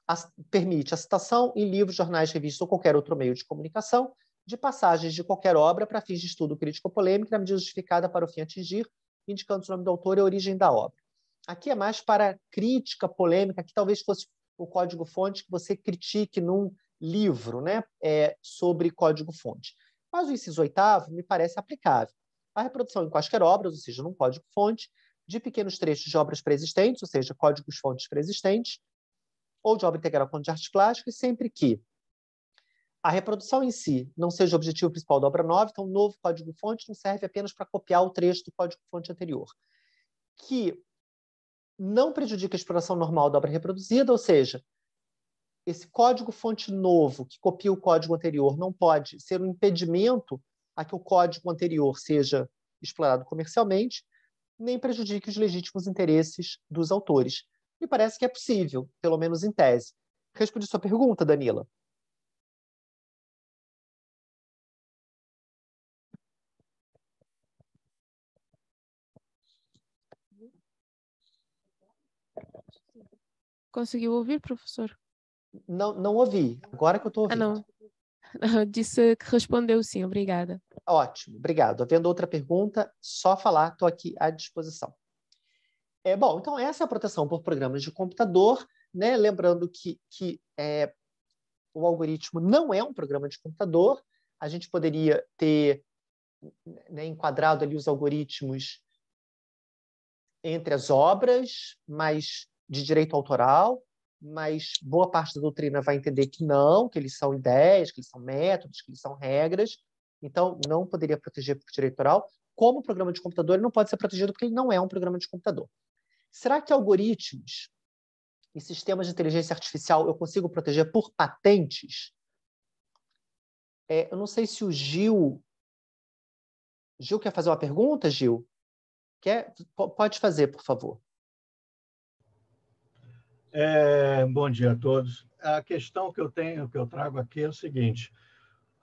a, permite a citação em livros, jornais, revistas ou qualquer outro meio de comunicação de passagens de qualquer obra para fins de estudo crítico-polêmico, na medida justificada para o fim atingir, indicando o nome do autor e a origem da obra. Aqui é mais para crítica polêmica, que talvez fosse o código-fonte que você critique num livro né, é, sobre código-fonte. Mas o inciso oitavo me parece aplicável. A reprodução em quaisquer obras, ou seja, num código-fonte, de pequenos trechos de obras preexistentes, ou seja, códigos-fontes preexistentes, ou de obra integral quanto de arte plástica, e sempre que a reprodução em si não seja o objetivo principal da obra nova, então o novo código-fonte não serve apenas para copiar o trecho do código-fonte anterior. Que não prejudica a exploração normal da obra reproduzida, ou seja, esse código-fonte novo que copia o código anterior não pode ser um impedimento a que o código anterior seja explorado comercialmente, nem prejudique os legítimos interesses dos autores. Me parece que é possível, pelo menos em tese. Respondi sua pergunta, Danila. Conseguiu ouvir, professor? Não, não ouvi. Agora que eu estou ouvindo. Ah, não. Disse que respondeu sim, obrigada. Ótimo, obrigado. Havendo outra pergunta, só falar, estou aqui à disposição. É, bom, então essa é a proteção por programas de computador, né? Lembrando que, que é, o algoritmo não é um programa de computador, a gente poderia ter né, enquadrado ali os algoritmos entre as obras, mas de direito autoral, mas boa parte da doutrina vai entender que não, que eles são ideias, que eles são métodos, que eles são regras, então não poderia proteger por direito autoral. Como programa de computador, ele não pode ser protegido porque ele não é um programa de computador. Será que algoritmos e sistemas de inteligência artificial eu consigo proteger por patentes? É, eu não sei se o Gil. Gil quer fazer uma pergunta, Gil? Quer? pode fazer, por favor. É, bom dia a todos. A questão que eu tenho, que eu trago aqui é o seguinte: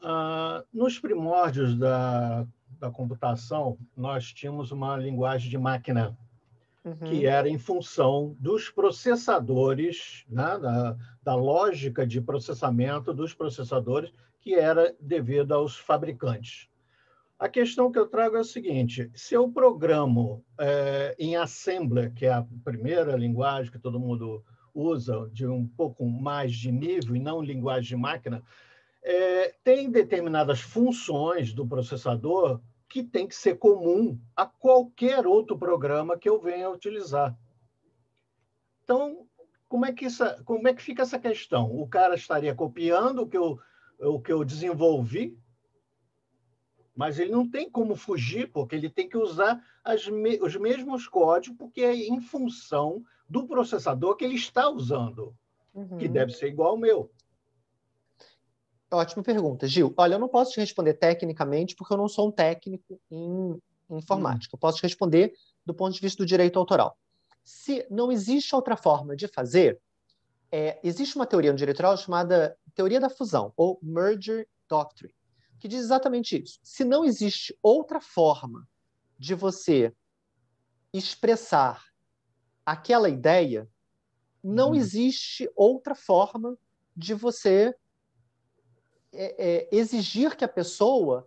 uh, nos primórdios da, da computação, nós tínhamos uma linguagem de máquina uhum. que era em função dos processadores, né, da, da lógica de processamento dos processadores, que era devido aos fabricantes. A questão que eu trago é a seguinte: se eu programo é, em Assembler, que é a primeira linguagem que todo mundo usa, de um pouco mais de nível e não linguagem de máquina, é, tem determinadas funções do processador que tem que ser comum a qualquer outro programa que eu venha utilizar. Então, como é que, isso, como é que fica essa questão? O cara estaria copiando o que eu, o que eu desenvolvi, mas ele não tem como fugir, porque ele tem que usar me, os mesmos códigos, porque é em função do processador que ele está usando, uhum. que deve ser igual ao meu. Ótima pergunta, Gil. Olha, eu não posso te responder tecnicamente, porque eu não sou um técnico em, informática. Eu posso te responder do ponto de vista do direito autoral. Se não existe outra forma de fazer, é, existe uma teoria no direito autoral chamada teoria da fusão, ou merger doctrine, que diz exatamente isso. Se não existe outra forma de você expressar aquela ideia, não hum. existe outra forma de você é, é, exigir que a pessoa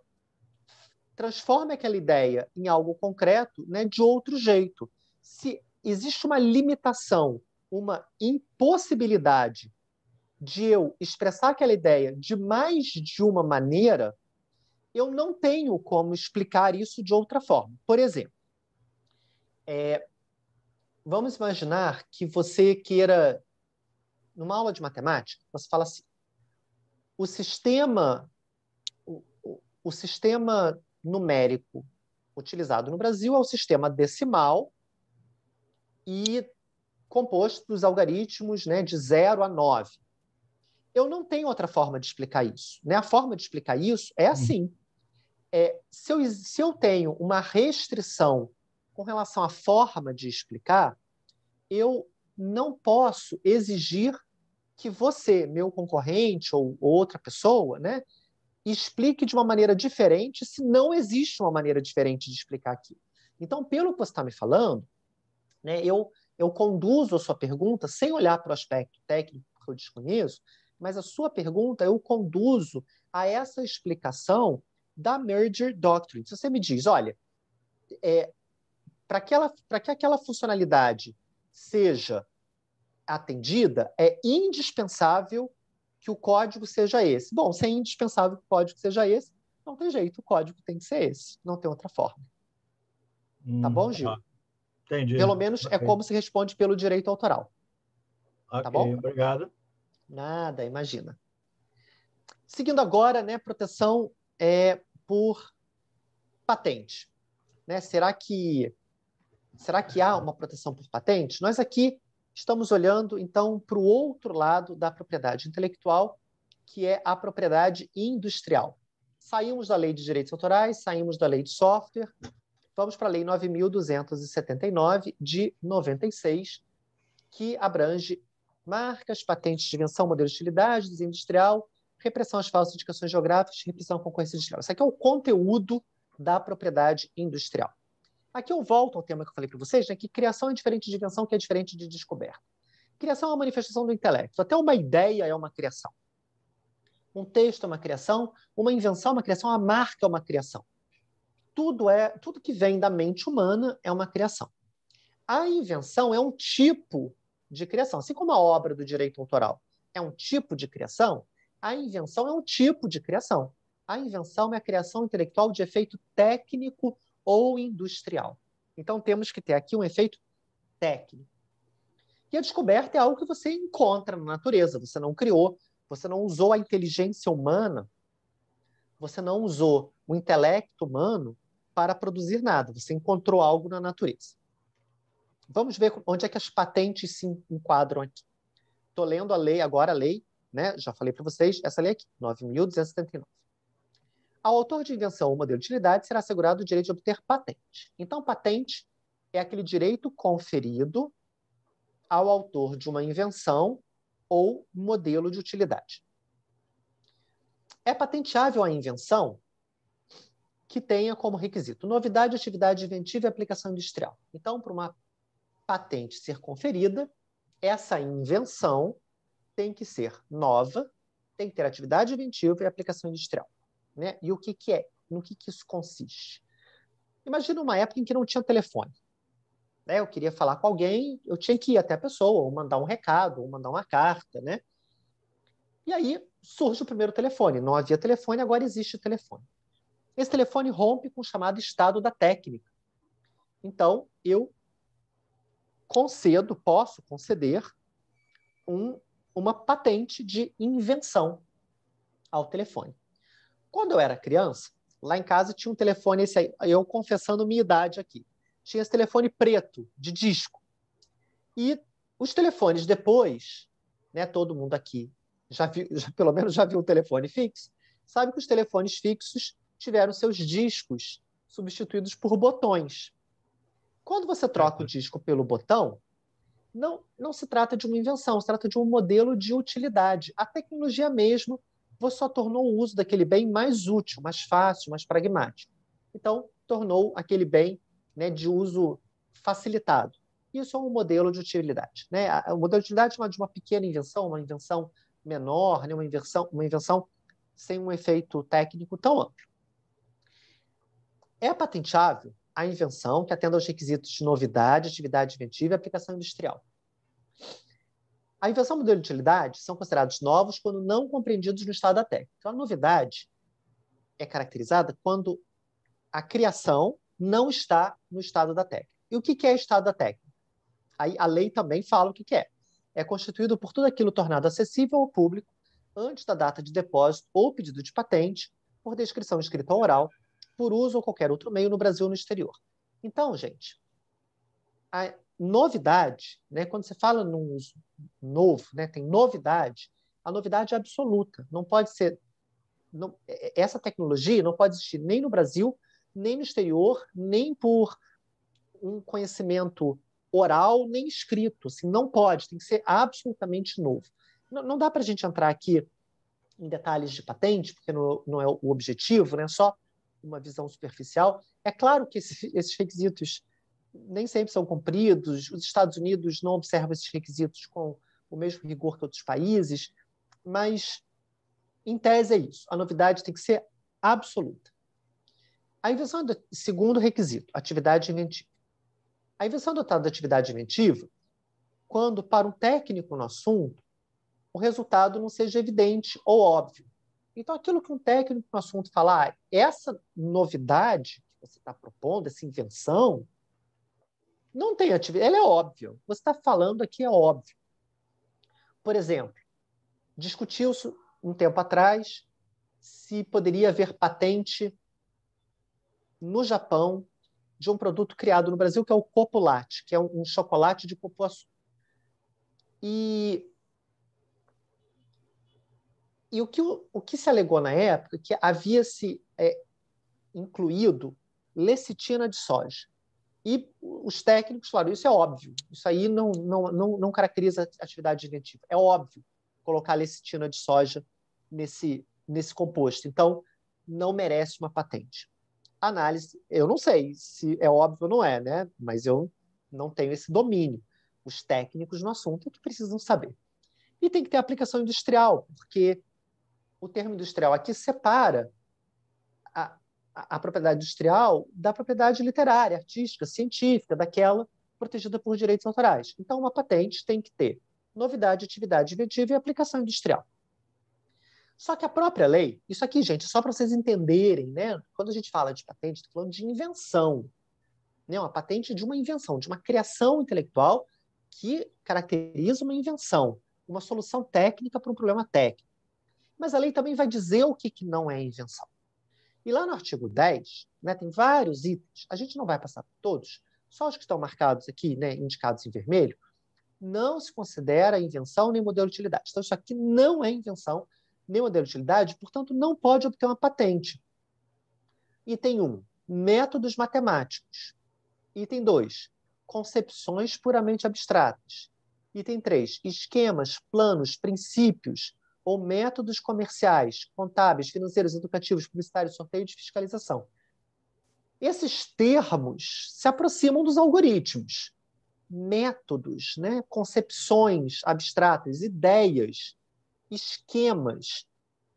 transforme aquela ideia em algo concreto né, de outro jeito. Se existe uma limitação, uma impossibilidade de eu expressar aquela ideia de mais de uma maneira, eu não tenho como explicar isso de outra forma. Por exemplo, é, vamos imaginar que você queira, numa aula de matemática, você fala assim: o sistema, o, o sistema numérico utilizado no Brasil é o sistema decimal e composto dos algarismos né, de 0 a 9. Eu não tenho outra forma de explicar isso. Né? A forma de explicar isso é uhum. assim. É, se, eu, se eu tenho uma restrição com relação à forma de explicar, eu não posso exigir que você, meu concorrente ou outra pessoa, né, explique de uma maneira diferente se não existe uma maneira diferente de explicar aquilo. Então, pelo que você está me falando, né, eu, eu conduzo a sua pergunta sem olhar para o aspecto técnico que eu desconheço, mas a sua pergunta eu conduzo a essa explicação da Merger Doctrine. Se você me diz, olha, é, para que, que aquela funcionalidade seja atendida, é indispensável que o código seja esse. Bom, se é indispensável que o código seja esse, não tem jeito, o código tem que ser esse, não tem outra forma. Tá hum, tá bom, Gil? Tá. Entendi. Pelo menos é okay. é como se responde pelo direito autoral. Tá okay, tá bom? Obrigado. Nada, imagina. Seguindo agora, né, proteção é por patente. Né? Será que será que há uma proteção por patente? Nós aqui Estamos olhando, então, para o outro lado da propriedade intelectual, que é a propriedade industrial. Saímos da lei de direitos autorais, saímos da lei de software, vamos para a lei 9.279 de 96, que abrange marcas, patentes de invenção, modelos de utilidade, desenho industrial, repressão às falsificações geográficas, repressão à concorrência industrial. Isso aqui é o conteúdo da propriedade industrial. Aqui eu volto ao tema que eu falei para vocês, né, que criação é diferente de invenção, que é diferente de descoberta. Criação é uma manifestação do intelecto. Até uma ideia é uma criação. Um texto é uma criação, uma invenção é uma criação, a marca é uma criação. Tudo é, tudo que vem da mente humana é uma criação. A invenção é um tipo de criação, assim como a obra do direito autoral é um tipo de criação, a invenção é um tipo de criação. A invenção é a criação intelectual de efeito técnico ou industrial. Então, temos que ter aqui um efeito técnico. E a descoberta é algo que você encontra na natureza, você não criou, você não usou a inteligência humana, você não usou o intelecto humano para produzir nada, você encontrou algo na natureza. Vamos ver onde é que as patentes se enquadram aqui. Estou lendo a lei, agora a lei, né? já falei para vocês, essa lei aqui, 9.279. Ao autor de invenção ou modelo de utilidade será assegurado o direito de obter patente. Então, patente é aquele direito conferido ao autor de uma invenção ou modelo de utilidade. É patenteável a invenção que tenha como requisito novidade, atividade inventiva e aplicação industrial. Então, para uma patente ser conferida, essa invenção tem que ser nova, tem que ter atividade inventiva e aplicação industrial. Né? E o que, que é? No que, que isso consiste? Imagina uma época em que não tinha telefone. Né? Eu queria falar com alguém, eu tinha que ir até a pessoa, ou mandar um recado, ou mandar uma carta. Né? E aí surge o primeiro telefone. Não havia telefone, agora existe o telefone. Esse telefone rompe com o chamado estado da técnica. Então, eu concedo, posso conceder um, uma patente de invenção ao telefone. Quando eu era criança, lá em casa tinha um telefone, esse aí, eu confessando minha idade aqui. Tinha esse telefone preto, de disco. E os telefones depois, né, todo mundo aqui já, viu, já pelo menos já viu um telefone fixo, sabe que os telefones fixos tiveram seus discos substituídos por botões. Quando você troca o disco pelo botão, não, não se trata de uma invenção, se trata de um modelo de utilidade. A tecnologia mesmo você só tornou o uso daquele bem mais útil, mais fácil, mais pragmático. Então, tornou aquele bem né, de uso facilitado. Isso é um modelo de utilidade. Né? O modelo de utilidade é uma, de uma pequena invenção, uma invenção menor, né? uma, invenção, uma invenção sem um efeito técnico tão amplo. É patenteável a invenção que atenda aos requisitos de novidade, atividade inventiva e aplicação industrial. A invenção do modelo de utilidade são considerados novos quando não compreendidos no estado da técnica. Então, a novidade é caracterizada quando a criação não está no estado da técnica. E o que é estado da técnica? Aí a lei também fala o que é. É constituído por tudo aquilo tornado acessível ao público antes da data de depósito ou pedido de patente, por descrição escrita ou oral, por uso ou qualquer outro meio no Brasil ou no exterior. Então, gente, a novidade, né? quando você fala num uso novo, né? tem novidade, a novidade é absoluta. Não pode ser. Não, é, é, essa tecnologia não pode existir nem no Brasil, nem no exterior, nem por um conhecimento oral, nem escrito. Assim, não pode, tem que ser absolutamente novo. Não, não dá para a gente entrar aqui em detalhes de patente, porque não, não é o objetivo, né? só uma visão superficial. É claro que esse, esses requisitos nem sempre são cumpridos. Os Estados Unidos não observam esses requisitos com o mesmo rigor que outros países, mas em tese é isso. A novidade tem que ser absoluta. A invenção do segundo requisito, atividade inventiva. A invenção dotada de atividade inventiva, quando para um técnico no assunto, o resultado não seja evidente ou óbvio. Então, aquilo que um técnico no assunto falar, ah, essa novidade que você está propondo, essa invenção, não tem atividade. Ele é óbvio. Você está falando aqui, é óbvio. Por exemplo, discutiu-se um tempo atrás se poderia haver patente no Japão de um produto criado no Brasil, que é o Copulate, que é um, chocolate de cupuaçu. E, e o, que, o que se alegou na época é que havia se é, incluído lecitina de soja. E os técnicos falaram: isso é óbvio, isso aí não, não, não, não caracteriza atividade inventiva. É óbvio colocar lecitina de soja nesse, nesse composto. Então, não merece uma patente. Análise, eu não sei se é óbvio ou não é, né? Mas eu não tenho esse domínio. Os técnicos no assunto é que precisam saber. E tem que ter aplicação industrial, porque o termo industrial aqui separa a, a propriedade industrial da propriedade literária, artística, científica, daquela protegida por direitos autorais. Então, uma patente tem que ter novidade, atividade inventiva e aplicação industrial. Só que a própria lei, isso aqui, gente, só para vocês entenderem, né? Quando a gente fala de patente, estou falando de invenção. Né? Uma patente de uma invenção, de uma criação intelectual que caracteriza uma invenção, uma solução técnica para um problema técnico. Mas a lei também vai dizer o que, que não é invenção. E lá no artigo 10, né, tem vários itens, a gente não vai passar por todos, só os que estão marcados aqui, né, indicados em vermelho, não se considera invenção nem modelo de utilidade. Então, isso aqui não é invenção nem modelo de utilidade, portanto, não pode obter uma patente. Item 1, um, métodos matemáticos. Item 2, concepções puramente abstratas. Item 3, esquemas, planos, princípios ou métodos comerciais, contábeis, financeiros, educativos, publicitários, sorteio de fiscalização. Esses termos se aproximam dos algoritmos. Métodos, né? concepções abstratas, ideias, esquemas.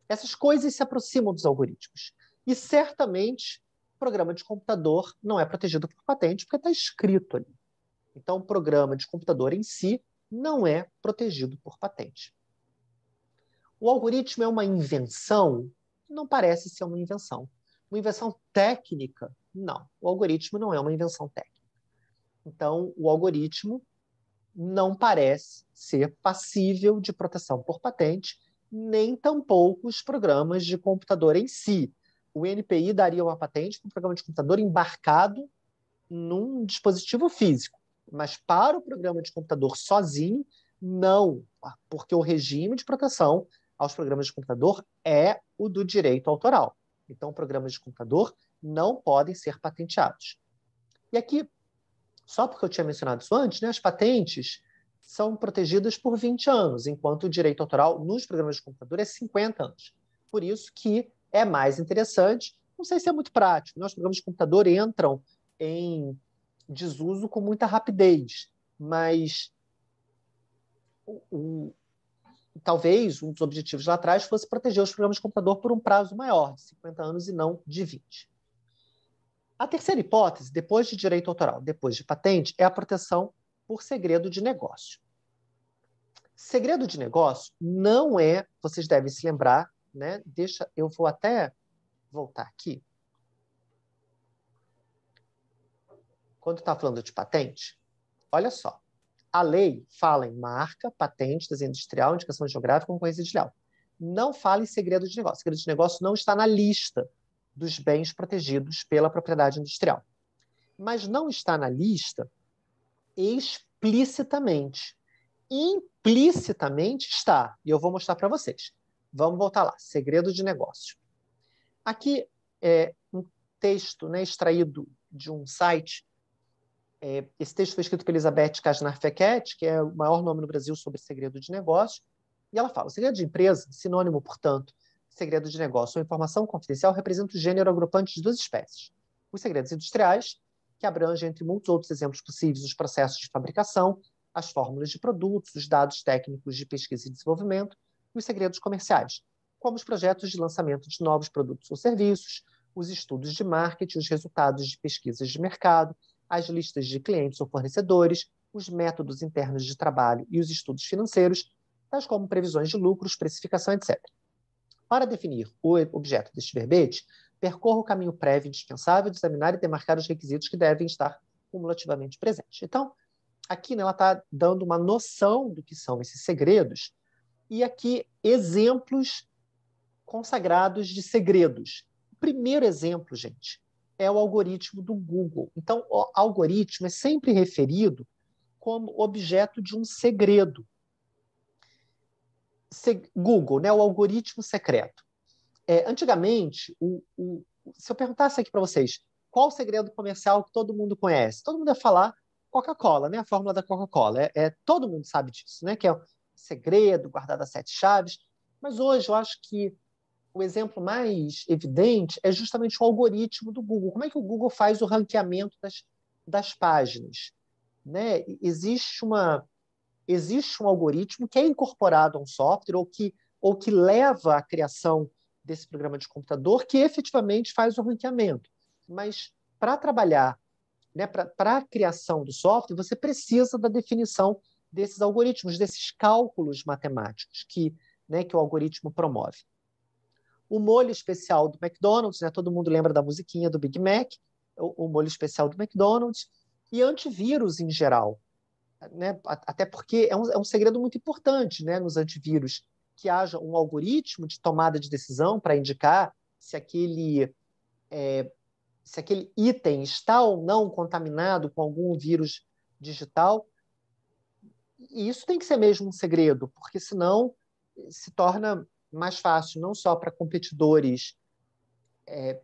Essas coisas se aproximam dos algoritmos. E certamente, o programa de computador não é protegido por patente, porque está escrito ali. Então, o programa de computador em si não é protegido por patente. O algoritmo é uma invenção? Não parece ser uma invenção. Uma invenção técnica? Não. O algoritmo não é uma invenção técnica. Então, o algoritmo não parece ser passível de proteção por patente, nem tampouco os programas de computador em si. O NPI daria uma patente para um programa de computador embarcado num dispositivo físico, mas para o programa de computador sozinho, não, porque o regime de proteção aos programas de computador é o do direito autoral. Então, programas de computador não podem ser patenteados. E aqui, só porque eu tinha mencionado isso antes, né, as patentes são protegidas por 20 anos, enquanto o direito autoral nos programas de computador é 50 anos. Por isso que é mais interessante, não sei se é muito prático, né? os programas de computador entram em desuso com muita rapidez, mas o, talvez um dos objetivos lá atrás fosse proteger os programas de computador por um prazo maior, de 50 anos e não de 20. A terceira hipótese, depois de direito autoral, depois de patente, é a proteção por segredo de negócio. Segredo de negócio não é, vocês devem se lembrar, né? Deixa, eu vou até voltar aqui. Quando está falando de patente, olha só a lei fala em marca, patente, desenho industrial, indicação geográfica, concorrência desleal. Não fala em segredo de negócio. Segredo de negócio não está na lista dos bens protegidos pela propriedade industrial. Mas não está na lista explicitamente. Implicitamente está, e eu vou mostrar para vocês. Vamos voltar lá, segredo de negócio. Aqui é um texto né, extraído de um site é, esse texto foi escrito pela Elizabeth Casnar Fekete, que é o maior nome no Brasil sobre segredo de negócio, e ela fala: o segredo de empresa, sinônimo, portanto, segredo de negócio ou informação confidencial, representa o gênero agrupante de duas espécies: os segredos industriais, que abrange, entre muitos outros exemplos possíveis, os processos de fabricação, as fórmulas de produtos, os dados técnicos de pesquisa e desenvolvimento, e os segredos comerciais, como os projetos de lançamento de novos produtos ou serviços, os estudos de marketing, os resultados de pesquisas de mercado, as listas de clientes ou fornecedores, os métodos internos de trabalho e os estudos financeiros, tais como previsões de lucros, precificação, etc. Para definir o objeto deste verbete, percorra o caminho prévio indispensável de examinar e demarcar os requisitos que devem estar cumulativamente presentes. Então, aqui né, ela está dando uma noção do que são esses segredos e aqui exemplos consagrados de segredos. O primeiro exemplo, gente, é o algoritmo do Google. Então, o algoritmo é sempre referido como objeto de um segredo. Se, Google, né, o algoritmo secreto. É, antigamente, o, o, se eu perguntasse aqui para vocês qual o segredo comercial que todo mundo conhece, todo mundo ia falar Coca-Cola, né, a fórmula da Coca-Cola. É, é, todo mundo sabe disso, né, que é o segredo guardado a sete chaves. Mas hoje eu acho que o exemplo mais evidente é justamente o algoritmo do Google. Como é que o Google faz o ranqueamento das, das páginas? Né? Existe, uma, existe um algoritmo que é incorporado a um software ou que, ou que leva à criação desse programa de computador que efetivamente faz o ranqueamento. Mas para trabalhar, né, para a criação do software, você precisa da definição desses algoritmos, desses cálculos matemáticos que, né, que o algoritmo promove o molho especial do McDonald's, né? todo mundo lembra da musiquinha do Big Mac, o, o molho especial do McDonald's, e antivírus em geral. Né? Até porque é um, é um segredo muito importante né? nos antivírus que haja um algoritmo de tomada de decisão para indicar se aquele, é, se aquele item está ou não contaminado com algum vírus digital. E isso tem que ser mesmo um segredo, porque senão se torna mais fácil, não só para competidores é,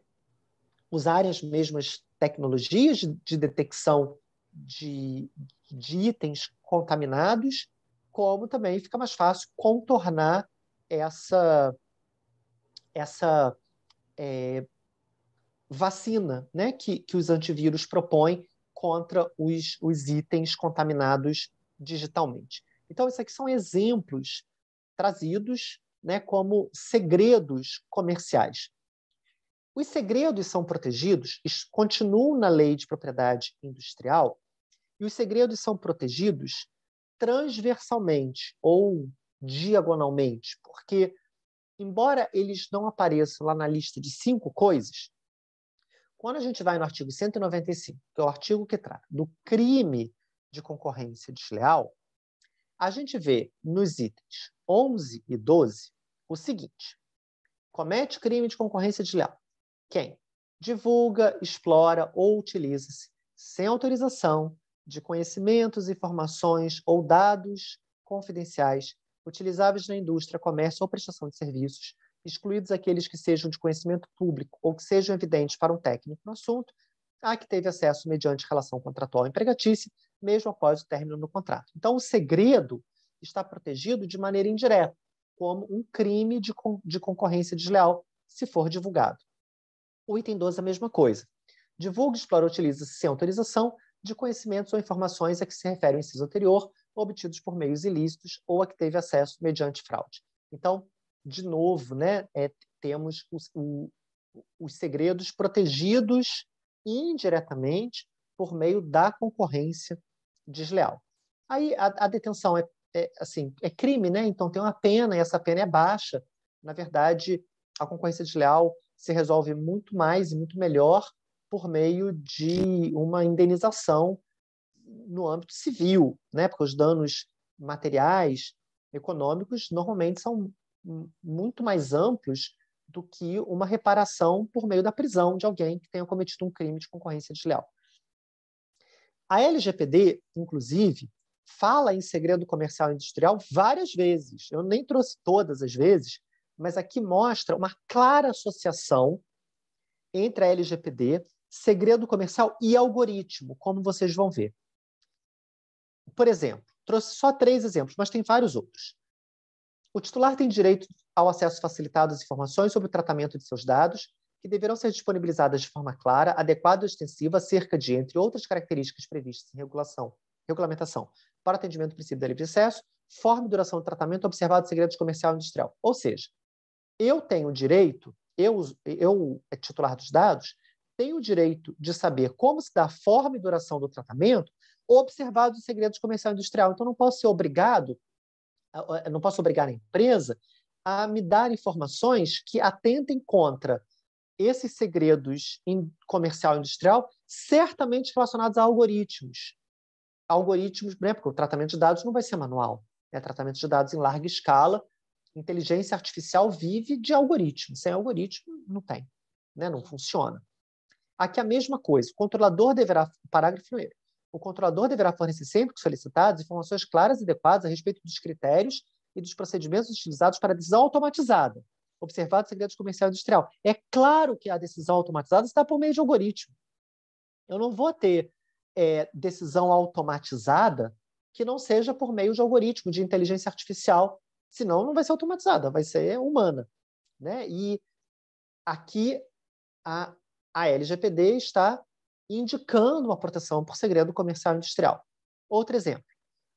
usarem as mesmas tecnologias de detecção de, de itens contaminados, como também fica mais fácil contornar essa essa é, vacina né, que, que os antivírus propõem contra os, os itens contaminados digitalmente. Então, isso aqui são exemplos trazidos né, como segredos comerciais. Os segredos são protegidos, continuam na lei de propriedade industrial, e os segredos são protegidos transversalmente ou diagonalmente, porque, embora eles não apareçam lá na lista de cinco coisas, quando a gente vai no artigo 195, que é o artigo que trata do crime de concorrência desleal, a gente vê nos itens 11 e 12 o seguinte: comete crime de concorrência desleal. Quem divulga, explora ou utiliza-se sem autorização de conhecimentos, informações ou dados confidenciais utilizáveis na indústria, comércio ou prestação de serviços, excluídos aqueles que sejam de conhecimento público ou que sejam evidentes para um técnico no assunto, a que teve acesso mediante relação contratual empregatícia, mesmo após o término do contrato. Então, o segredo está protegido de maneira indireta, como um crime de, de concorrência desleal, se for divulgado. O item 12 é a mesma coisa. Divulga, explora utiliza -se, sem autorização de conhecimentos ou informações a que se refere o inciso anterior, obtidos por meios ilícitos ou a que teve acesso mediante fraude. Então, de novo, né, é, temos os, o, os segredos protegidos indiretamente por meio da concorrência desleal. Aí a, a detenção é é, assim, é crime, né? Então tem uma pena e essa pena é baixa. Na verdade, a concorrência desleal se resolve muito mais e muito melhor por meio de uma indenização no âmbito civil, né? Porque os danos materiais, econômicos, normalmente são muito mais amplos do que uma reparação por meio da prisão de alguém que tenha cometido um crime de concorrência desleal. A LGPD, inclusive, fala em segredo comercial industrial várias vezes. Eu nem trouxe todas as vezes, mas aqui mostra uma clara associação entre a LGPD, segredo comercial e algoritmo, como vocês vão ver. Por exemplo, trouxe só três exemplos, mas tem vários outros. O titular tem direito ao acesso facilitado às informações sobre o tratamento de seus dados, que deverão ser disponibilizadas de forma clara, adequada e extensiva acerca de, entre outras características previstas em regulação Regulamentação. Para atendimento do princípio da livre acesso, forma e duração do tratamento observado segredos comercial e industrial. Ou seja, eu tenho o direito, eu, eu é titular dos dados, tenho o direito de saber como se dá a forma e duração do tratamento observado os segredos comercial e industrial. Então, não posso ser obrigado, não posso obrigar a empresa a me dar informações que atentem contra esses segredos comercial e industrial, certamente relacionados a algoritmos, algoritmos, né? porque o tratamento de dados não vai ser manual, é tratamento de dados em larga escala. Inteligência artificial vive de algoritmo, sem algoritmo não tem, né? não funciona. Aqui a mesma coisa, o controlador deverá, parágrafo 1, o controlador deverá fornecer sempre que solicitados informações claras e adequadas a respeito dos critérios e dos procedimentos utilizados para a decisão automatizada, observado o segredo comercial e industrial. É claro que a decisão automatizada está por meio de algoritmo. Eu não vou ter é, decisão automatizada que não seja por meio de algoritmo, de inteligência artificial, senão não vai ser automatizada, vai ser humana. Né? E aqui a, a LGPD está indicando uma proteção por segredo comercial industrial. Outro exemplo: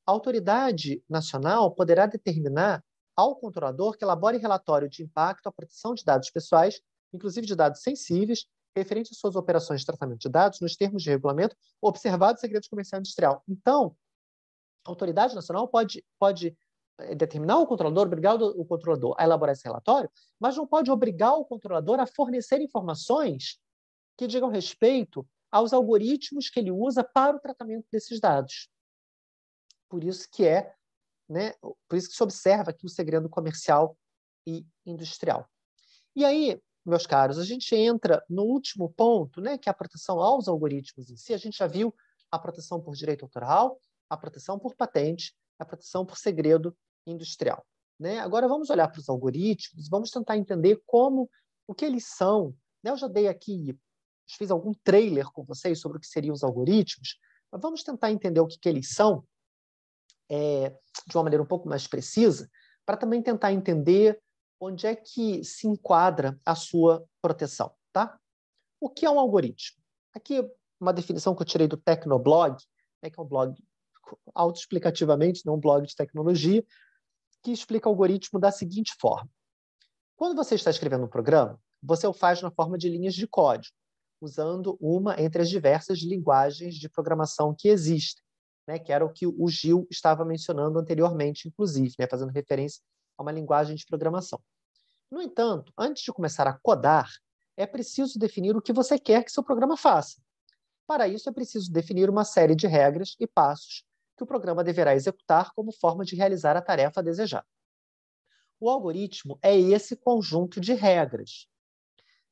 a autoridade nacional poderá determinar ao controlador que elabore relatório de impacto à proteção de dados pessoais, inclusive de dados sensíveis, referente às suas operações de tratamento de dados nos termos de regulamento observado o segredo comercial industrial. Então, a autoridade nacional pode, pode eh, determinar o controlador, obrigar o controlador a elaborar esse relatório, mas não pode obrigar o controlador a fornecer informações que digam respeito aos algoritmos que ele usa para o tratamento desses dados. Por isso que é, né, por isso que se observa aqui o segredo comercial e industrial. E aí, meus caros, a gente entra no último ponto, né, que é a proteção aos algoritmos em si. A gente já viu a proteção por direito autoral, a proteção por patente, a proteção por segredo industrial. Né? Agora vamos olhar para os algoritmos, vamos tentar entender como, o que eles são. Né? Eu já dei aqui, fiz algum trailer com vocês sobre o que seriam os algoritmos, mas vamos tentar entender o que, que eles são é, de uma maneira um pouco mais precisa, para também tentar entender onde é que se enquadra a sua proteção, tá? O que é um algoritmo? Aqui uma definição que eu tirei do Tecnoblog, né, que é um blog autoexplicativamente, não um blog de tecnologia, que explica o algoritmo da seguinte forma. Quando você está escrevendo um programa, você o faz na forma de linhas de código, usando uma entre as diversas linguagens de programação que existem, né, que era o que o Gil estava mencionando anteriormente, inclusive, né, fazendo referência a uma linguagem de programação. No entanto, antes de começar a codar, é preciso definir o que você quer que seu programa faça. Para isso, é preciso definir uma série de regras e passos que o programa deverá executar como forma de realizar a tarefa desejada. O algoritmo é esse conjunto de regras.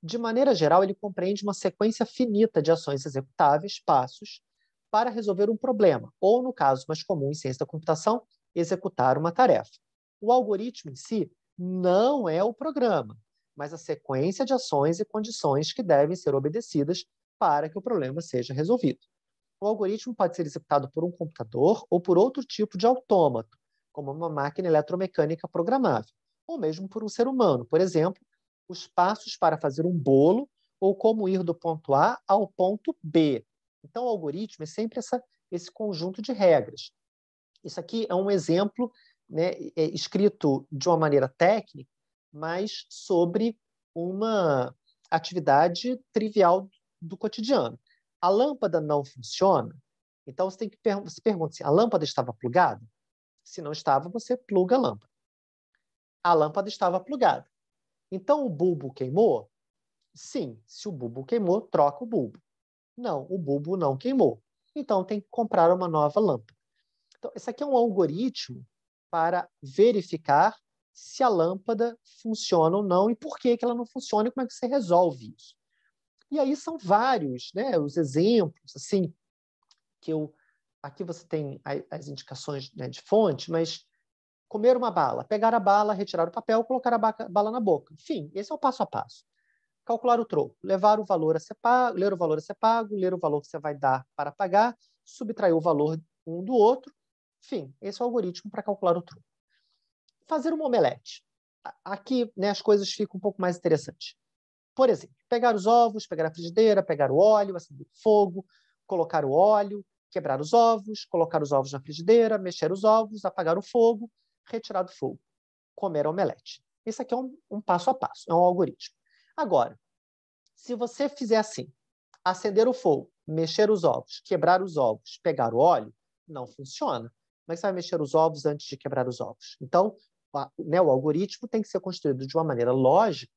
De maneira geral, ele compreende uma sequência finita de ações executáveis, passos, para resolver um problema, ou, no caso mais comum em ciência da computação, executar uma tarefa. O algoritmo em si não é o programa, mas a sequência de ações e condições que devem ser obedecidas para que o problema seja resolvido. O algoritmo pode ser executado por um computador ou por outro tipo de autômato, como uma máquina eletromecânica programável, ou mesmo por um ser humano, por exemplo, os passos para fazer um bolo ou como ir do ponto A ao ponto B. Então, o algoritmo é sempre essa, esse conjunto de regras. Isso aqui é um exemplo né, é escrito de uma maneira técnica, mas sobre uma atividade trivial do cotidiano. A lâmpada não funciona, então você tem que per se pergunta se assim, a lâmpada estava plugada. Se não estava, você pluga a lâmpada. A lâmpada estava plugada. Então o bulbo queimou? Sim, se o bulbo queimou, troca o bulbo. Não, o bulbo não queimou. Então tem que comprar uma nova lâmpada. Então, esse aqui é um algoritmo para verificar se a lâmpada funciona ou não e por que, que ela não funciona e como é que você resolve isso. E aí são vários né, os exemplos, assim, que eu. Aqui você tem as indicações né, de fonte, mas comer uma bala, pegar a bala, retirar o papel, colocar a bala na boca. Enfim, esse é o passo a passo. Calcular o troco, levar o valor a ser pago, ler o valor a ser pago, ler o valor que você vai dar para pagar, subtrair o valor um do outro enfim, esse é o algoritmo para calcular o truco. Fazer uma omelete. Aqui né, as coisas ficam um pouco mais interessantes. Por exemplo, pegar os ovos, pegar a frigideira, pegar o óleo, acender o fogo, colocar o óleo, quebrar os ovos, colocar os ovos na frigideira, mexer os ovos, apagar o fogo, retirar do fogo, comer a omelete. Isso aqui é um, um passo a passo, é um algoritmo. Agora, se você fizer assim, acender o fogo, mexer os ovos, quebrar os ovos, pegar o óleo, não funciona mas você vai mexer os ovos antes de quebrar os ovos. Então, a, né, o algoritmo tem que ser construído de uma maneira lógica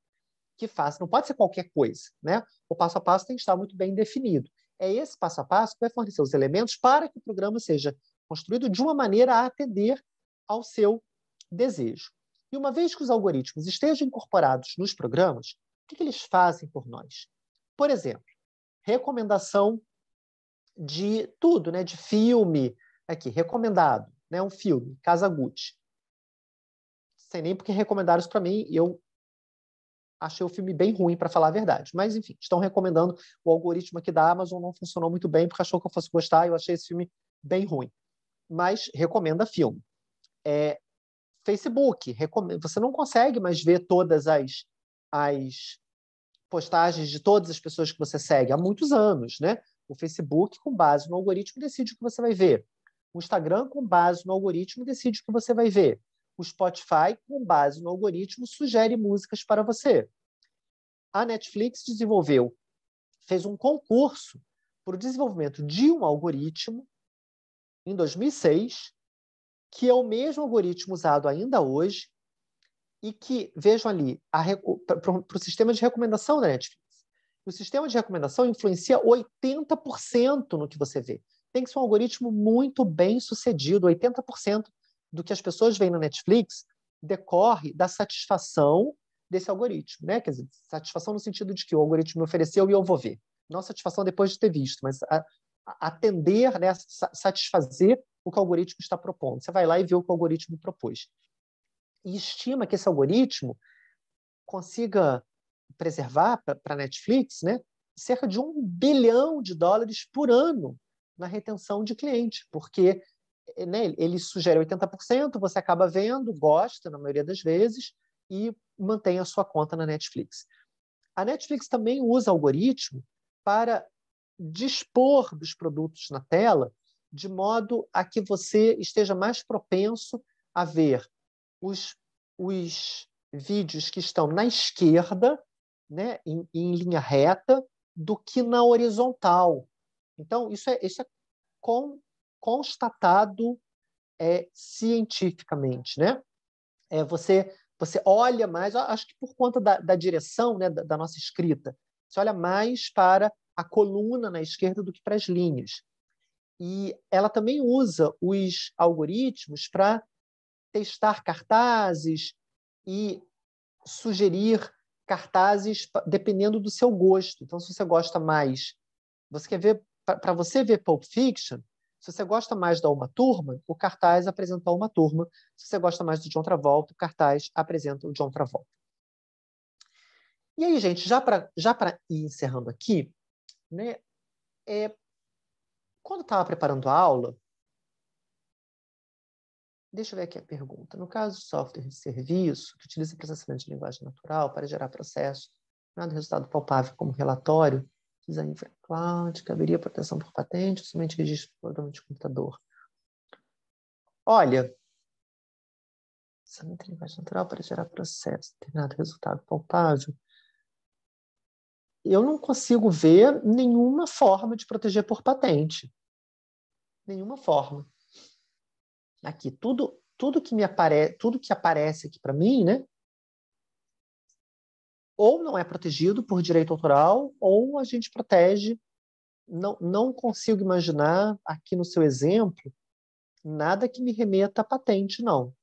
que faça, não pode ser qualquer coisa, né? O passo a passo tem que estar muito bem definido. É esse passo a passo que vai fornecer os elementos para que o programa seja construído de uma maneira a atender ao seu desejo. E uma vez que os algoritmos estejam incorporados nos programas, o que, que eles fazem por nós? Por exemplo, recomendação de tudo, né? de filme, Aqui, recomendado, né? Um filme, Casa Gucci. Sem nem porque recomendaram isso para mim, e eu achei o filme bem ruim, para falar a verdade. Mas, enfim, estão recomendando. O algoritmo aqui da Amazon não funcionou muito bem, porque achou que eu fosse gostar, e eu achei esse filme bem ruim. Mas recomenda filme. É, Facebook, recom... você não consegue mais ver todas as, as postagens de todas as pessoas que você segue há muitos anos, né? O Facebook, com base no algoritmo, decide o que você vai ver. O Instagram, com base no algoritmo, decide o que você vai ver. O Spotify, com base no algoritmo, sugere músicas para você. A Netflix desenvolveu, fez um concurso para o desenvolvimento de um algoritmo em 2006, que é o mesmo algoritmo usado ainda hoje, e que, vejam ali, para o sistema de recomendação da Netflix. O sistema de recomendação influencia 80% no que você vê tem que ser um algoritmo muito bem sucedido. 80% do que as pessoas veem na Netflix decorre da satisfação desse algoritmo, né? Quer dizer, satisfação no sentido de que o algoritmo me ofereceu e eu vou ver. Não satisfação depois de ter visto, mas a, a atender, né, satisfazer o que o algoritmo está propondo. Você vai lá e vê o que o algoritmo propôs. E estima que esse algoritmo consiga preservar para a Netflix né, cerca de um bilhão de dólares por ano na retenção de cliente, porque eh, né, ele sugere 80%, você acaba vendo, gosta na maioria das vezes e mantém a sua conta na Netflix. A Netflix também usa algoritmo para dispor dos produtos na tela de modo a que você esteja mais propenso a ver os, os vídeos que estão na esquerda, né, em, em linha reta, do que na horizontal, então, isso é, isso é con, constatado é, cientificamente, né? É, você, você olha mais, acho que por conta da, da direção né, da, da nossa escrita, você olha mais para a coluna na esquerda do que para as linhas. E ela também usa os algoritmos para testar cartazes e sugerir cartazes dependendo do seu gosto. Então, se você gosta mais, você quer ver para você ver Pulp Fiction, se você gosta mais da Uma Turma, o cartaz apresenta Uma Turma. Se você gosta mais do John Travolta, o cartaz apresenta o John Travolta. E aí, gente, já para já ir encerrando aqui, né, é, quando estava preparando a aula, deixa eu ver aqui a pergunta. No caso de software de serviço, que utiliza processamento de linguagem natural para gerar processos, nada resultado palpável como relatório, design for cloud, caberia proteção por patente, somente registro de programa de computador. Olha, lançamento em linguagem natural para gerar processo, determinado resultado palpável. Eu não consigo ver nenhuma forma de proteger por patente. Nenhuma forma. Aqui, tudo, tudo que me apare tudo que aparece aqui para mim, né? ou não é protegido por direito autoral, ou a gente protege. Não, não consigo imaginar, aqui no seu exemplo, nada que me remeta à patente, não.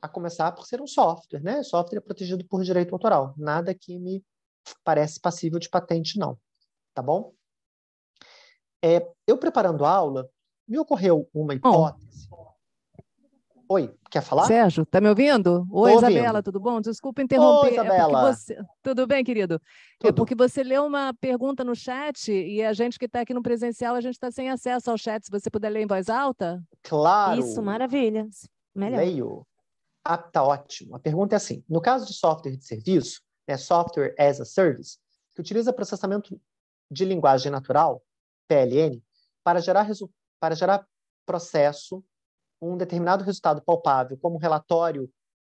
A começar por ser um software, né? Software é protegido por direito autoral. Nada que me parece passível de patente, não. Tá bom? É, eu preparando a aula, me ocorreu uma hipótese. Oi, quer falar? Sérgio, tá me ouvindo? Oi, Tô Isabela, ouvindo. tudo bom? Desculpa interromper. Oi, é Isabela. É você... Tudo bem, querido? É tudo. É porque você leu uma pergunta no chat e a gente que está aqui no presencial, a gente está sem acesso ao chat. Se você puder ler em voz alta. Claro. Isso, maravilha. Melhor. Leio. Ah, tá ótimo. A pergunta é assim: no caso de software de serviço, né, software as a service, que utiliza processamento de linguagem natural, PLN, para gerar, resu... para gerar processo um determinado resultado palpável como relatório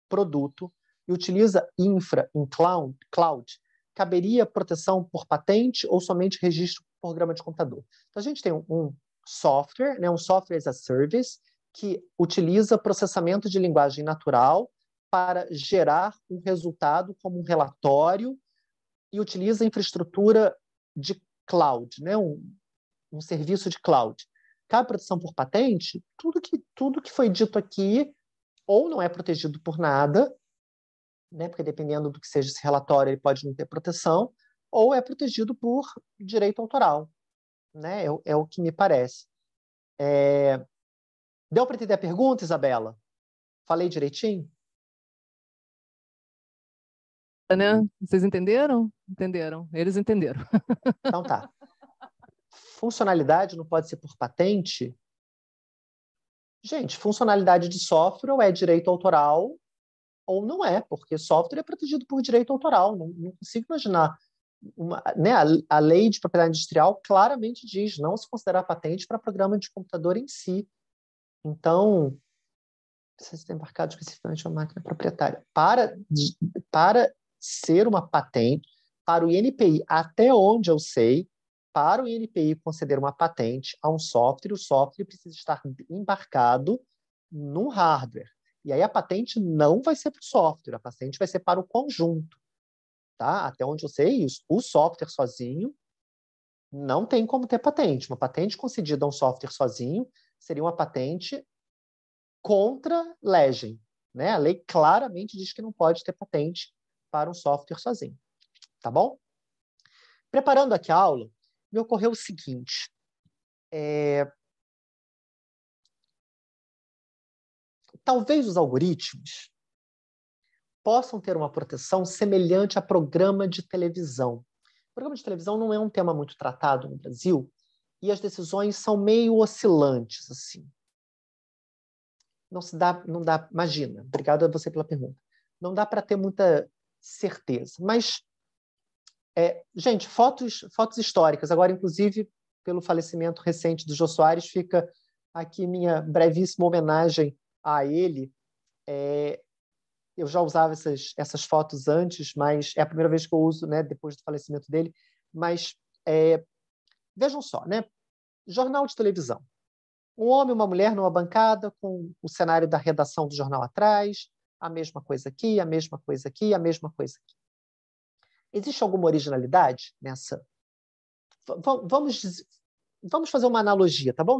produto e utiliza infra em cloud, cloud caberia proteção por patente ou somente registro por programa de computador? Então, a gente tem um, software, né, um software as a service, que utiliza processamento de linguagem natural para gerar um resultado como um relatório e utiliza infraestrutura de cloud, né, um, um serviço de cloud cabe proteção por patente, tudo que, tudo que foi dito aqui ou não é protegido por nada, né, porque dependendo do que seja esse relatório, ele pode não ter proteção, ou é protegido por direito autoral. Né? É, é o que me parece. É... Deu para entender a pergunta, Isabela? Falei direitinho? Né? Vocês entenderam? Entenderam. Eles entenderam. Então tá. funcionalidade não pode ser por patente? Gente, funcionalidade de software ou é direito autoral ou não é, porque software é protegido por direito autoral. Não, não consigo imaginar. Uma, né, a, a, lei de propriedade industrial claramente diz não se considerar patente para programa de computador em si. Então, precisa ser embarcado especificamente uma máquina proprietária. Para, para ser uma patente, para o INPI, até onde eu sei, para o INPI conceder uma patente a um software, o software precisa estar embarcado num hardware. E aí a patente não vai ser para o software, a patente vai ser para o conjunto. Tá? Até onde eu sei isso, o software sozinho não tem como ter patente. Uma patente concedida a um software sozinho seria uma patente contra legem. Né? A lei claramente diz que não pode ter patente para um software sozinho. Tá bom? Preparando aqui a aula, me ocorreu o seguinte. É... Talvez os algoritmos possam ter uma proteção semelhante a programa de televisão. O programa de televisão não é um tema muito tratado no Brasil e as decisões são meio oscilantes assim. Não se dá, não dá, imagina. Obrigado a você pela pergunta. Não dá para ter muita certeza, mas é, gente, fotos, fotos históricas. Agora, inclusive, pelo falecimento recente do Jô Soares, fica aqui minha brevíssima homenagem a ele. É, eu já usava essas, essas fotos antes, mas é a primeira vez que eu uso, né, depois do falecimento dele. Mas é, vejam só, né? Jornal de televisão. Um homem e uma mulher numa bancada com o cenário da redação do jornal atrás, a mesma coisa aqui, a mesma coisa aqui, a mesma coisa aqui. Existe alguma originalidade nessa? V vamos, vamos fazer uma analogia, tá bom?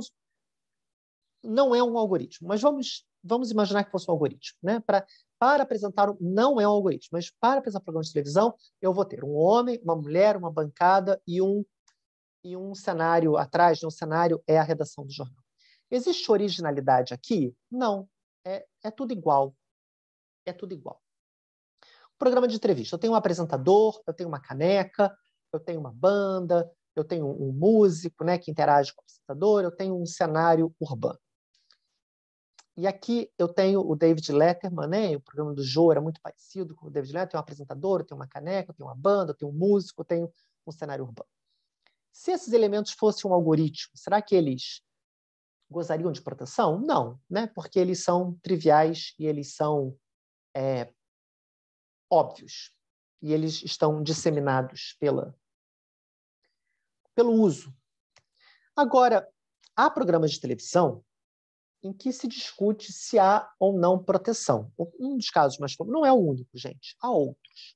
Não é um algoritmo, mas vamos, vamos imaginar que fosse um algoritmo. Né? Pra, para apresentar, não é um algoritmo, mas para apresentar um programa de televisão, eu vou ter um homem, uma mulher, uma bancada e um, e um cenário atrás de né? um cenário é a redação do jornal. Existe originalidade aqui? Não. É, é tudo igual. É tudo igual programa de entrevista. Eu tenho um apresentador, eu tenho uma caneca, eu tenho uma banda, eu tenho um músico né, que interage com o apresentador, eu tenho um cenário urbano. E aqui eu tenho o David Letterman, né? o programa do Joe era muito parecido com o David Letterman, eu tenho um apresentador, eu tenho uma caneca, eu tenho uma banda, eu tenho um músico, eu tenho um cenário urbano. Se esses elementos fossem um algoritmo, será que eles gozariam de proteção? Não, né? porque eles são triviais e eles são é, óbvios e eles estão disseminados pela, pelo uso. Agora, há programas de televisão em que se discute se há ou não proteção. Um dos casos mais famosos, não é o único, gente, há outros.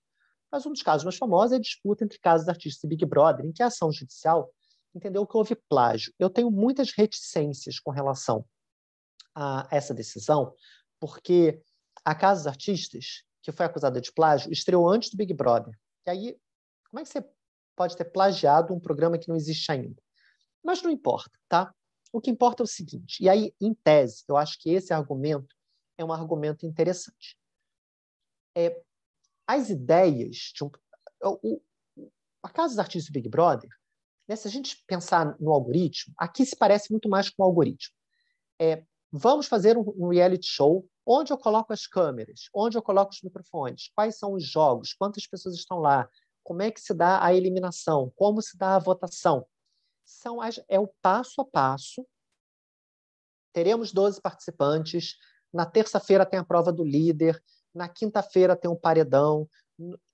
Mas um dos casos mais famosos é a disputa entre casos artistas e Big Brother, em que a ação judicial entendeu que houve plágio. Eu tenho muitas reticências com relação a essa decisão, porque há casos artistas que foi acusada de plágio, estreou antes do Big Brother. E aí, como é que você pode ter plagiado um programa que não existe ainda? Mas não importa, tá? O que importa é o seguinte, e aí, em tese, eu acho que esse argumento é um argumento interessante. É, as ideias de um. O, a casa dos artistas do Big Brother, né, se a gente pensar no algoritmo, aqui se parece muito mais com o algoritmo. É, Vamos fazer um reality show onde eu coloco as câmeras, onde eu coloco os microfones, quais são os jogos, quantas pessoas estão lá, como é que se dá a eliminação, como se dá a votação. São as, é o passo a passo. Teremos 12 participantes. Na terça-feira tem a prova do líder. Na quinta-feira tem um paredão.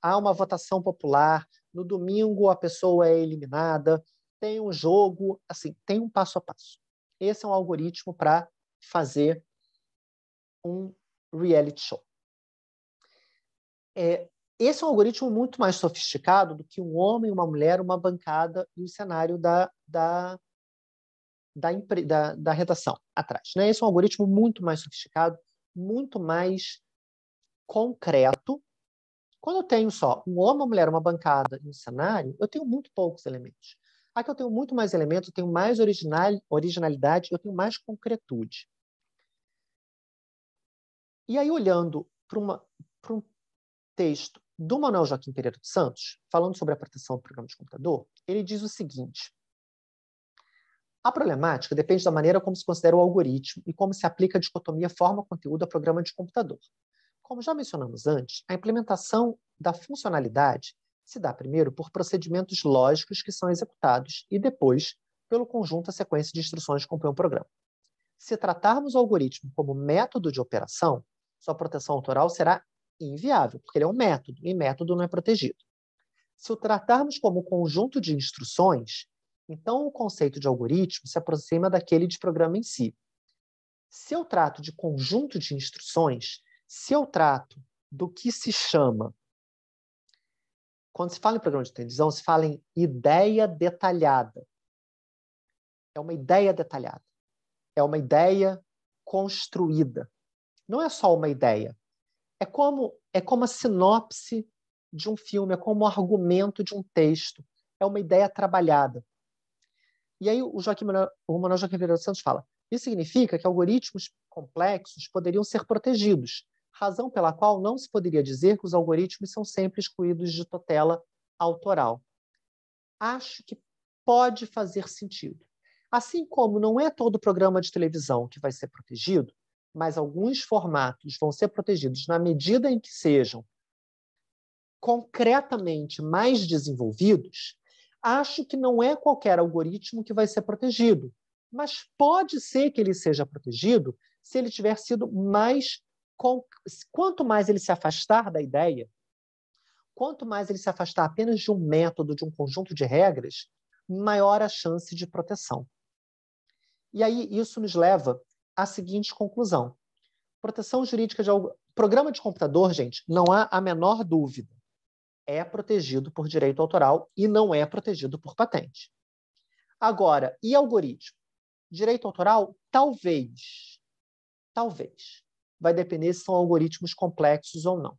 Há uma votação popular. No domingo a pessoa é eliminada. Tem um jogo. Assim, tem um passo a passo. Esse é um algoritmo para fazer um reality show. É, esse é um algoritmo muito mais sofisticado do que um homem, uma mulher, uma bancada e o um cenário da, da, da, impre, da, da redação atrás. Né? Esse é um algoritmo muito mais sofisticado, muito mais concreto. Quando eu tenho só um homem, uma mulher, uma bancada e um cenário, eu tenho muito poucos elementos. Aqui eu tenho muito mais elementos, eu tenho mais original, originalidade, eu tenho mais concretude. E aí, olhando para um texto do Manuel Joaquim Pereira dos Santos, falando sobre a proteção do programa de computador, ele diz o seguinte: a problemática depende da maneira como se considera o algoritmo e como se aplica a dicotomia forma-conteúdo a programa de computador. Como já mencionamos antes, a implementação da funcionalidade se dá primeiro por procedimentos lógicos que são executados e depois pelo conjunto a sequência de instruções que compõe um programa. Se tratarmos o algoritmo como método de operação, sua proteção autoral será inviável, porque ele é um método, e método não é protegido. Se o tratarmos como conjunto de instruções, então o conceito de algoritmo se aproxima daquele de programa em si. Se eu trato de conjunto de instruções, se eu trato do que se chama quando se fala em programa de televisão, se fala em ideia detalhada. É uma ideia detalhada. É uma ideia construída. Não é só uma ideia. É como é como a sinopse de um filme, é como o argumento de um texto. É uma ideia trabalhada. E aí o Joaquim o Manuel Joaquim Pereira dos Santos fala: isso significa que algoritmos complexos poderiam ser protegidos, razão pela qual não se poderia dizer que os algoritmos são sempre excluídos de tutela autoral. Acho que pode fazer sentido. Assim como não é todo programa de televisão que vai ser protegido, mas alguns formatos vão ser protegidos na medida em que sejam concretamente mais desenvolvidos, acho que não é qualquer algoritmo que vai ser protegido, mas pode ser que ele seja protegido se ele tiver sido mais com, quanto mais ele se afastar da ideia, quanto mais ele se afastar apenas de um método, de um conjunto de regras, maior a chance de proteção. E aí isso nos leva à seguinte conclusão: proteção jurídica de algo... programa de computador, gente, não há a menor dúvida, é protegido por direito autoral e não é protegido por patente. Agora, e algoritmo? Direito autoral, talvez, talvez vai depender se são algoritmos complexos ou não.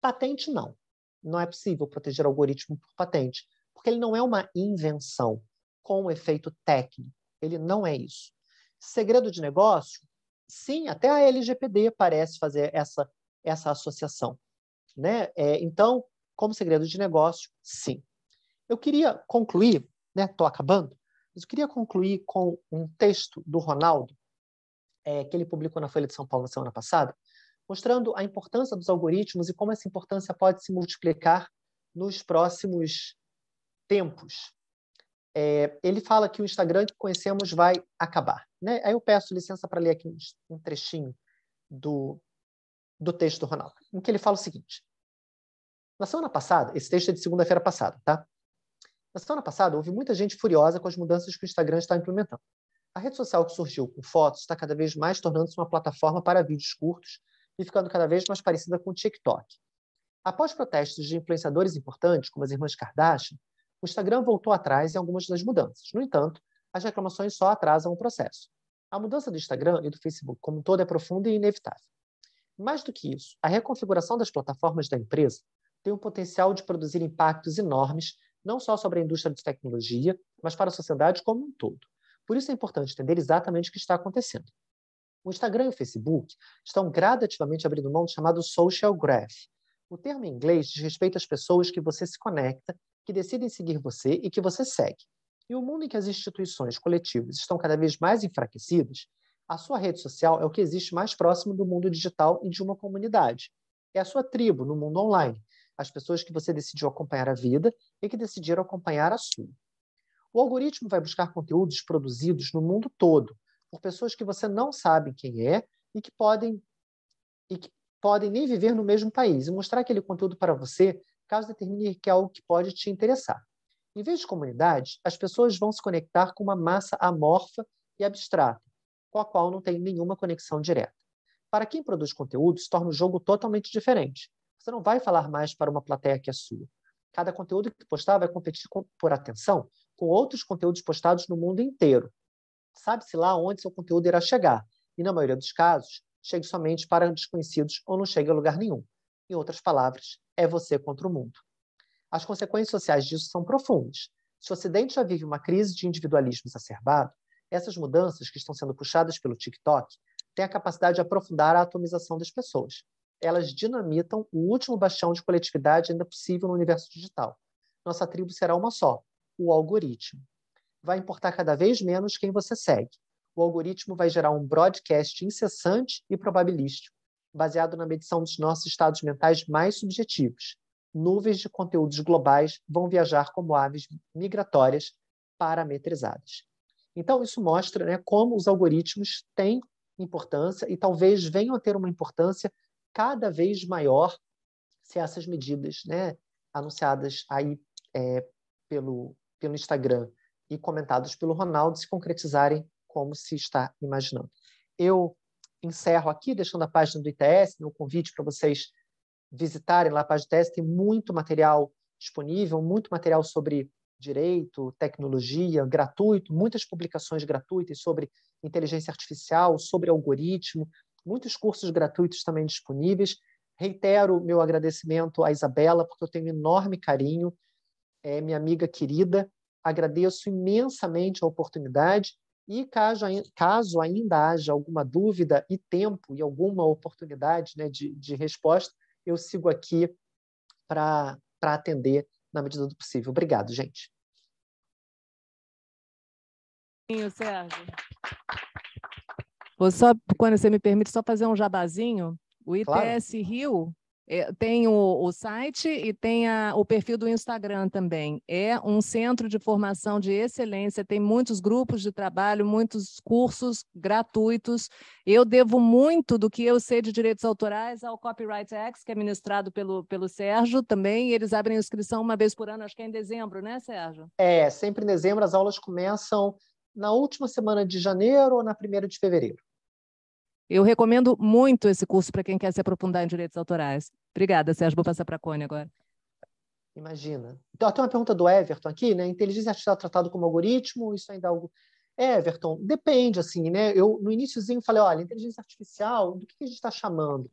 Patente, não. Não é possível proteger algoritmo por patente, porque ele não é uma invenção com um efeito técnico. Ele não é isso. Segredo de negócio, sim, até a LGPD parece fazer essa, essa associação. Né? É, então, como segredo de negócio, sim. Eu queria concluir, estou né, acabando, mas eu queria concluir com um texto do Ronaldo, é, que ele publicou na Folha de São Paulo na semana passada, mostrando a importância dos algoritmos e como essa importância pode se multiplicar nos próximos tempos. É, ele fala que o Instagram que conhecemos vai acabar. Né? Aí eu peço licença para ler aqui um trechinho do, do texto do Ronaldo, em que ele fala o seguinte. Na semana passada, esse texto é de segunda-feira passada, tá? Na semana passada, houve muita gente furiosa com as mudanças que o Instagram está implementando. A rede social que surgiu com fotos está cada vez mais tornando-se uma plataforma para vídeos curtos e ficando cada vez mais parecida com o TikTok. Após protestos de influenciadores importantes, como as irmãs Kardashian, o Instagram voltou atrás em algumas das mudanças. No entanto, as reclamações só atrasam o processo. A mudança do Instagram e do Facebook como um todo é profunda e inevitável. Mais do que isso, a reconfiguração das plataformas da empresa tem o potencial de produzir impactos enormes, não só sobre a indústria de tecnologia, mas para a sociedade como um todo. Por isso é importante entender exatamente o que está acontecendo. O Instagram e o Facebook estão gradativamente abrindo mão do chamado social graph. O termo em inglês diz respeito às pessoas que você se conecta, que decidem seguir você e que você segue. E o um mundo em que as instituições coletivas estão cada vez mais enfraquecidas, a sua rede social é o que existe mais próximo do mundo digital e de uma comunidade. É a sua tribo no mundo online, as pessoas que você decidiu acompanhar a vida e que decidiram acompanhar a sua. O algoritmo vai buscar conteúdos produzidos no mundo todo por pessoas que você não sabe quem é e que podem e que podem nem viver no mesmo país e mostrar aquele conteúdo para você caso determine que é algo que pode te interessar. Em vez de comunidades, as pessoas vão se conectar com uma massa amorfa e abstrata, com a qual não tem nenhuma conexão direta. Para quem produz conteúdo, se torna o um jogo totalmente diferente. Você não vai falar mais para uma plateia que é sua. Cada conteúdo que postar vai competir com, por atenção com outros conteúdos postados no mundo inteiro. Sabe-se lá onde seu conteúdo irá chegar, e na maioria dos casos, chegue somente para desconhecidos ou não chegue a lugar nenhum. Em outras palavras, é você contra o mundo. As consequências sociais disso são profundas. Se o Ocidente já vive uma crise de individualismo exacerbado, essas mudanças que estão sendo puxadas pelo TikTok têm a capacidade de aprofundar a atomização das pessoas. Elas dinamitam o último bastião de coletividade ainda possível no universo digital. Nossa tribo será uma só, o algoritmo. Vai importar cada vez menos quem você segue. O algoritmo vai gerar um broadcast incessante e probabilístico, baseado na medição dos nossos estados mentais mais subjetivos. Nuvens de conteúdos globais vão viajar como aves migratórias parametrizadas. Então, isso mostra né, como os algoritmos têm importância e talvez venham a ter uma importância cada vez maior se essas medidas né, anunciadas aí é, pelo, pelo Instagram e comentados pelo Ronaldo se concretizarem como se está imaginando. Eu encerro aqui, deixando a página do ITS, o convite para vocês visitarem lá a página do ITS, tem muito material disponível, muito material sobre direito, tecnologia, gratuito, muitas publicações gratuitas sobre inteligência artificial, sobre algoritmo, muitos cursos gratuitos também disponíveis. Reitero meu agradecimento à Isabela, porque eu tenho um enorme carinho é, minha amiga querida. Agradeço imensamente a oportunidade e caso, caso ainda haja alguma dúvida e tempo e alguma oportunidade né, de, de resposta, eu sigo aqui para atender na medida do possível. Obrigado, gente. Sim, Sérgio. Vou só, quando você me permite, só fazer um jabazinho. O ITS claro. Rio é, tem o, o, site e tem a, o perfil do Instagram também. É um centro de formação de excelência, tem muitos grupos de trabalho, muitos cursos gratuitos. Eu devo muito do que eu sei de direitos autorais ao Copyright X, que é ministrado pelo, pelo Sérgio também. Eles abrem inscrição uma vez por ano, acho que é em dezembro, né, Sérgio? É, sempre em dezembro as aulas começam na última semana de janeiro ou na primeira de fevereiro. Eu recomendo muito esse curso para quem quer se aprofundar em direitos autorais. Obrigada, Sérgio. Vou passar para a Cone agora. Imagina. Então, tem uma pergunta do Everton aqui, né? Inteligência artificial tratado como algoritmo, isso ainda é algo. É, Everton, depende, assim, né? Eu, no iníciozinho, falei, olha, inteligência artificial, do que a gente está chamando?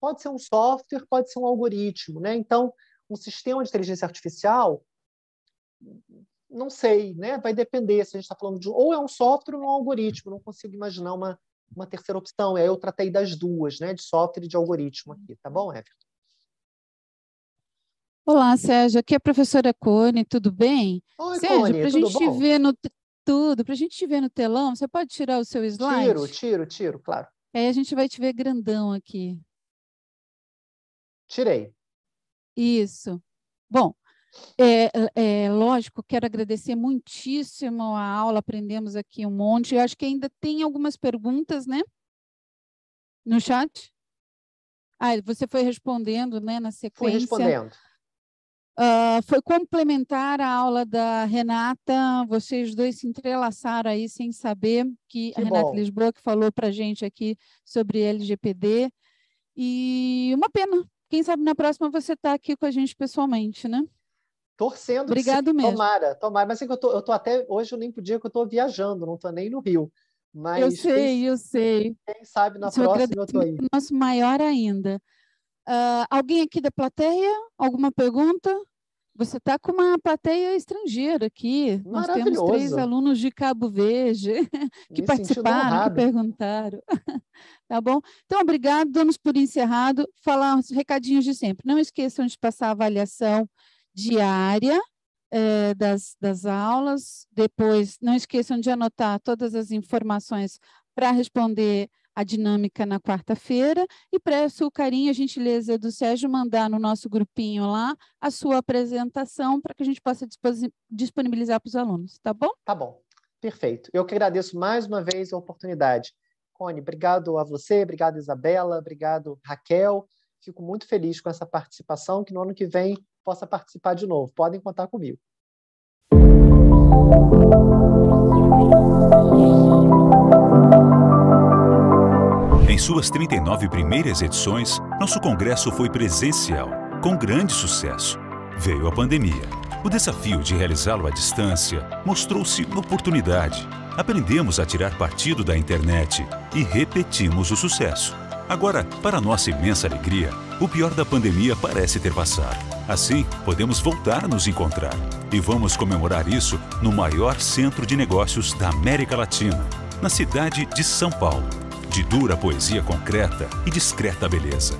Pode ser um software, pode ser um algoritmo, né? Então, um sistema de inteligência artificial, não sei, né? Vai depender se a gente está falando de... Ou é um software ou é um algoritmo, não consigo imaginar uma uma terceira opção, e aí eu tratei das duas, né, de software e de algoritmo uhum. aqui, tá bom, Everton? Olá, Sérgio, aqui é a professora Cone, tudo bem? Oi, Sérgio, para a gente bom? ver no tudo, para a gente te ver no telão, você pode tirar o seu slide? Tiro, tiro, tiro, claro. Aí é, a gente vai te ver grandão aqui. Tirei. Isso. Bom, é, é, é, lógico, quero agradecer muitíssimo a aula, aprendemos aqui um monte. Eu acho que ainda tem algumas perguntas, né? No chat? Ah, você foi respondendo, né, na sequência. Fui respondendo. Uh, foi complementar a aula da Renata, vocês dois se entrelaçaram aí sem saber que, que a Renata bom. Lisboa que falou para gente aqui sobre LGPD e uma pena, quem sabe na próxima você está aqui com a gente pessoalmente, né? torcendo. Obrigado mesmo. Tomara, tomara. Mas assim, eu, tô, eu tô até hoje eu nem podia que eu estou viajando, não estou nem no Rio. Mas eu sei, quem, eu sei. Quem sabe na Seu próxima eu tô aí. Nosso maior ainda. Uh, alguém aqui da plateia? Alguma pergunta? Você está com uma plateia estrangeira aqui. Nós temos três alunos de Cabo Verde que Me participaram, que perguntaram. tá bom? Então, obrigado, damos por encerrado. Falar os recadinhos de sempre. Não esqueçam de passar a avaliação diária eh, das, das aulas. Depois, não esqueçam de anotar todas as informações para responder a dinâmica na quarta-feira e peço o carinho, a gentileza do Sérgio mandar no nosso grupinho lá a sua apresentação para que a gente possa disponibilizar para os alunos, tá bom? Tá bom, perfeito. Eu que agradeço mais uma vez a oportunidade. Cone, obrigado a você, obrigado Isabela, obrigado Raquel. Fico muito feliz com essa participação, que no ano que vem possa participar de novo. Podem contar comigo. Em suas 39 primeiras edições, nosso congresso foi presencial, com grande sucesso. Veio a pandemia. O desafio de realizá-lo à distância mostrou-se uma oportunidade. Aprendemos a tirar partido da internet e repetimos o sucesso. Agora, para nossa imensa alegria, o pior da pandemia parece ter passado. Assim, podemos voltar a nos encontrar. E vamos comemorar isso no maior centro de negócios da América Latina, na cidade de São Paulo. De dura poesia concreta e discreta beleza.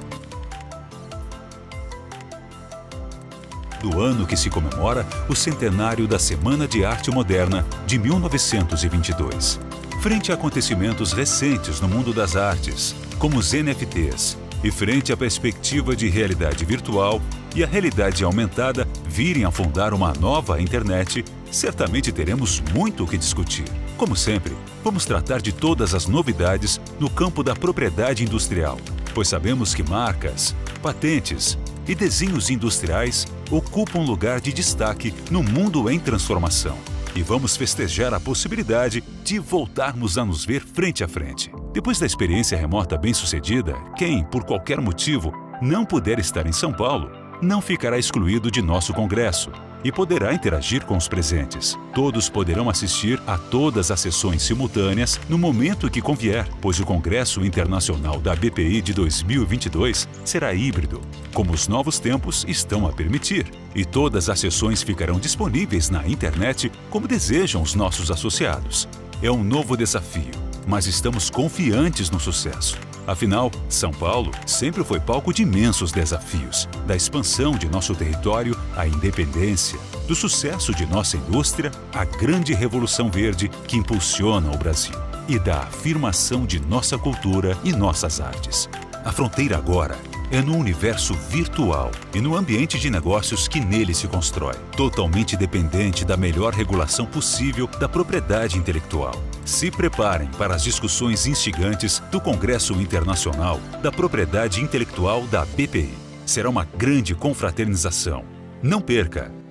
do ano que se comemora o centenário da Semana de Arte Moderna de 1922. Frente a acontecimentos recentes no mundo das artes, como os NFTs, e frente à perspectiva de realidade virtual e a realidade aumentada virem a fundar uma nova internet, certamente teremos muito o que discutir. Como sempre, vamos tratar de todas as novidades no campo da propriedade industrial, pois sabemos que marcas, patentes e desenhos industriais ocupam lugar de destaque no mundo em transformação e vamos festejar a possibilidade de voltarmos a nos ver frente a frente. Depois da experiência remota bem-sucedida, quem, por qualquer motivo, não puder estar em São Paulo, não ficará excluído de nosso congresso e poderá interagir com os presentes. Todos poderão assistir a todas as sessões simultâneas no momento que convier, pois o Congresso Internacional da BPI de 2022 será híbrido, como os novos tempos estão a permitir. E todas as sessões ficarão disponíveis na internet como desejam os nossos associados. É um novo desafio, mas estamos confiantes no sucesso. Afinal, São Paulo sempre foi palco de imensos desafios, da expansão de nosso território à independência, do sucesso de nossa indústria à grande revolução verde que impulsiona o Brasil e da afirmação de nossa cultura e nossas artes. A fronteira agora é no universo virtual e no ambiente de negócios que nele se constrói, totalmente dependente da melhor regulação possível da propriedade intelectual. Se preparem para as discussões instigantes do Congresso Internacional da Propriedade Intelectual da BPI. Será uma grande confraternização. Não perca!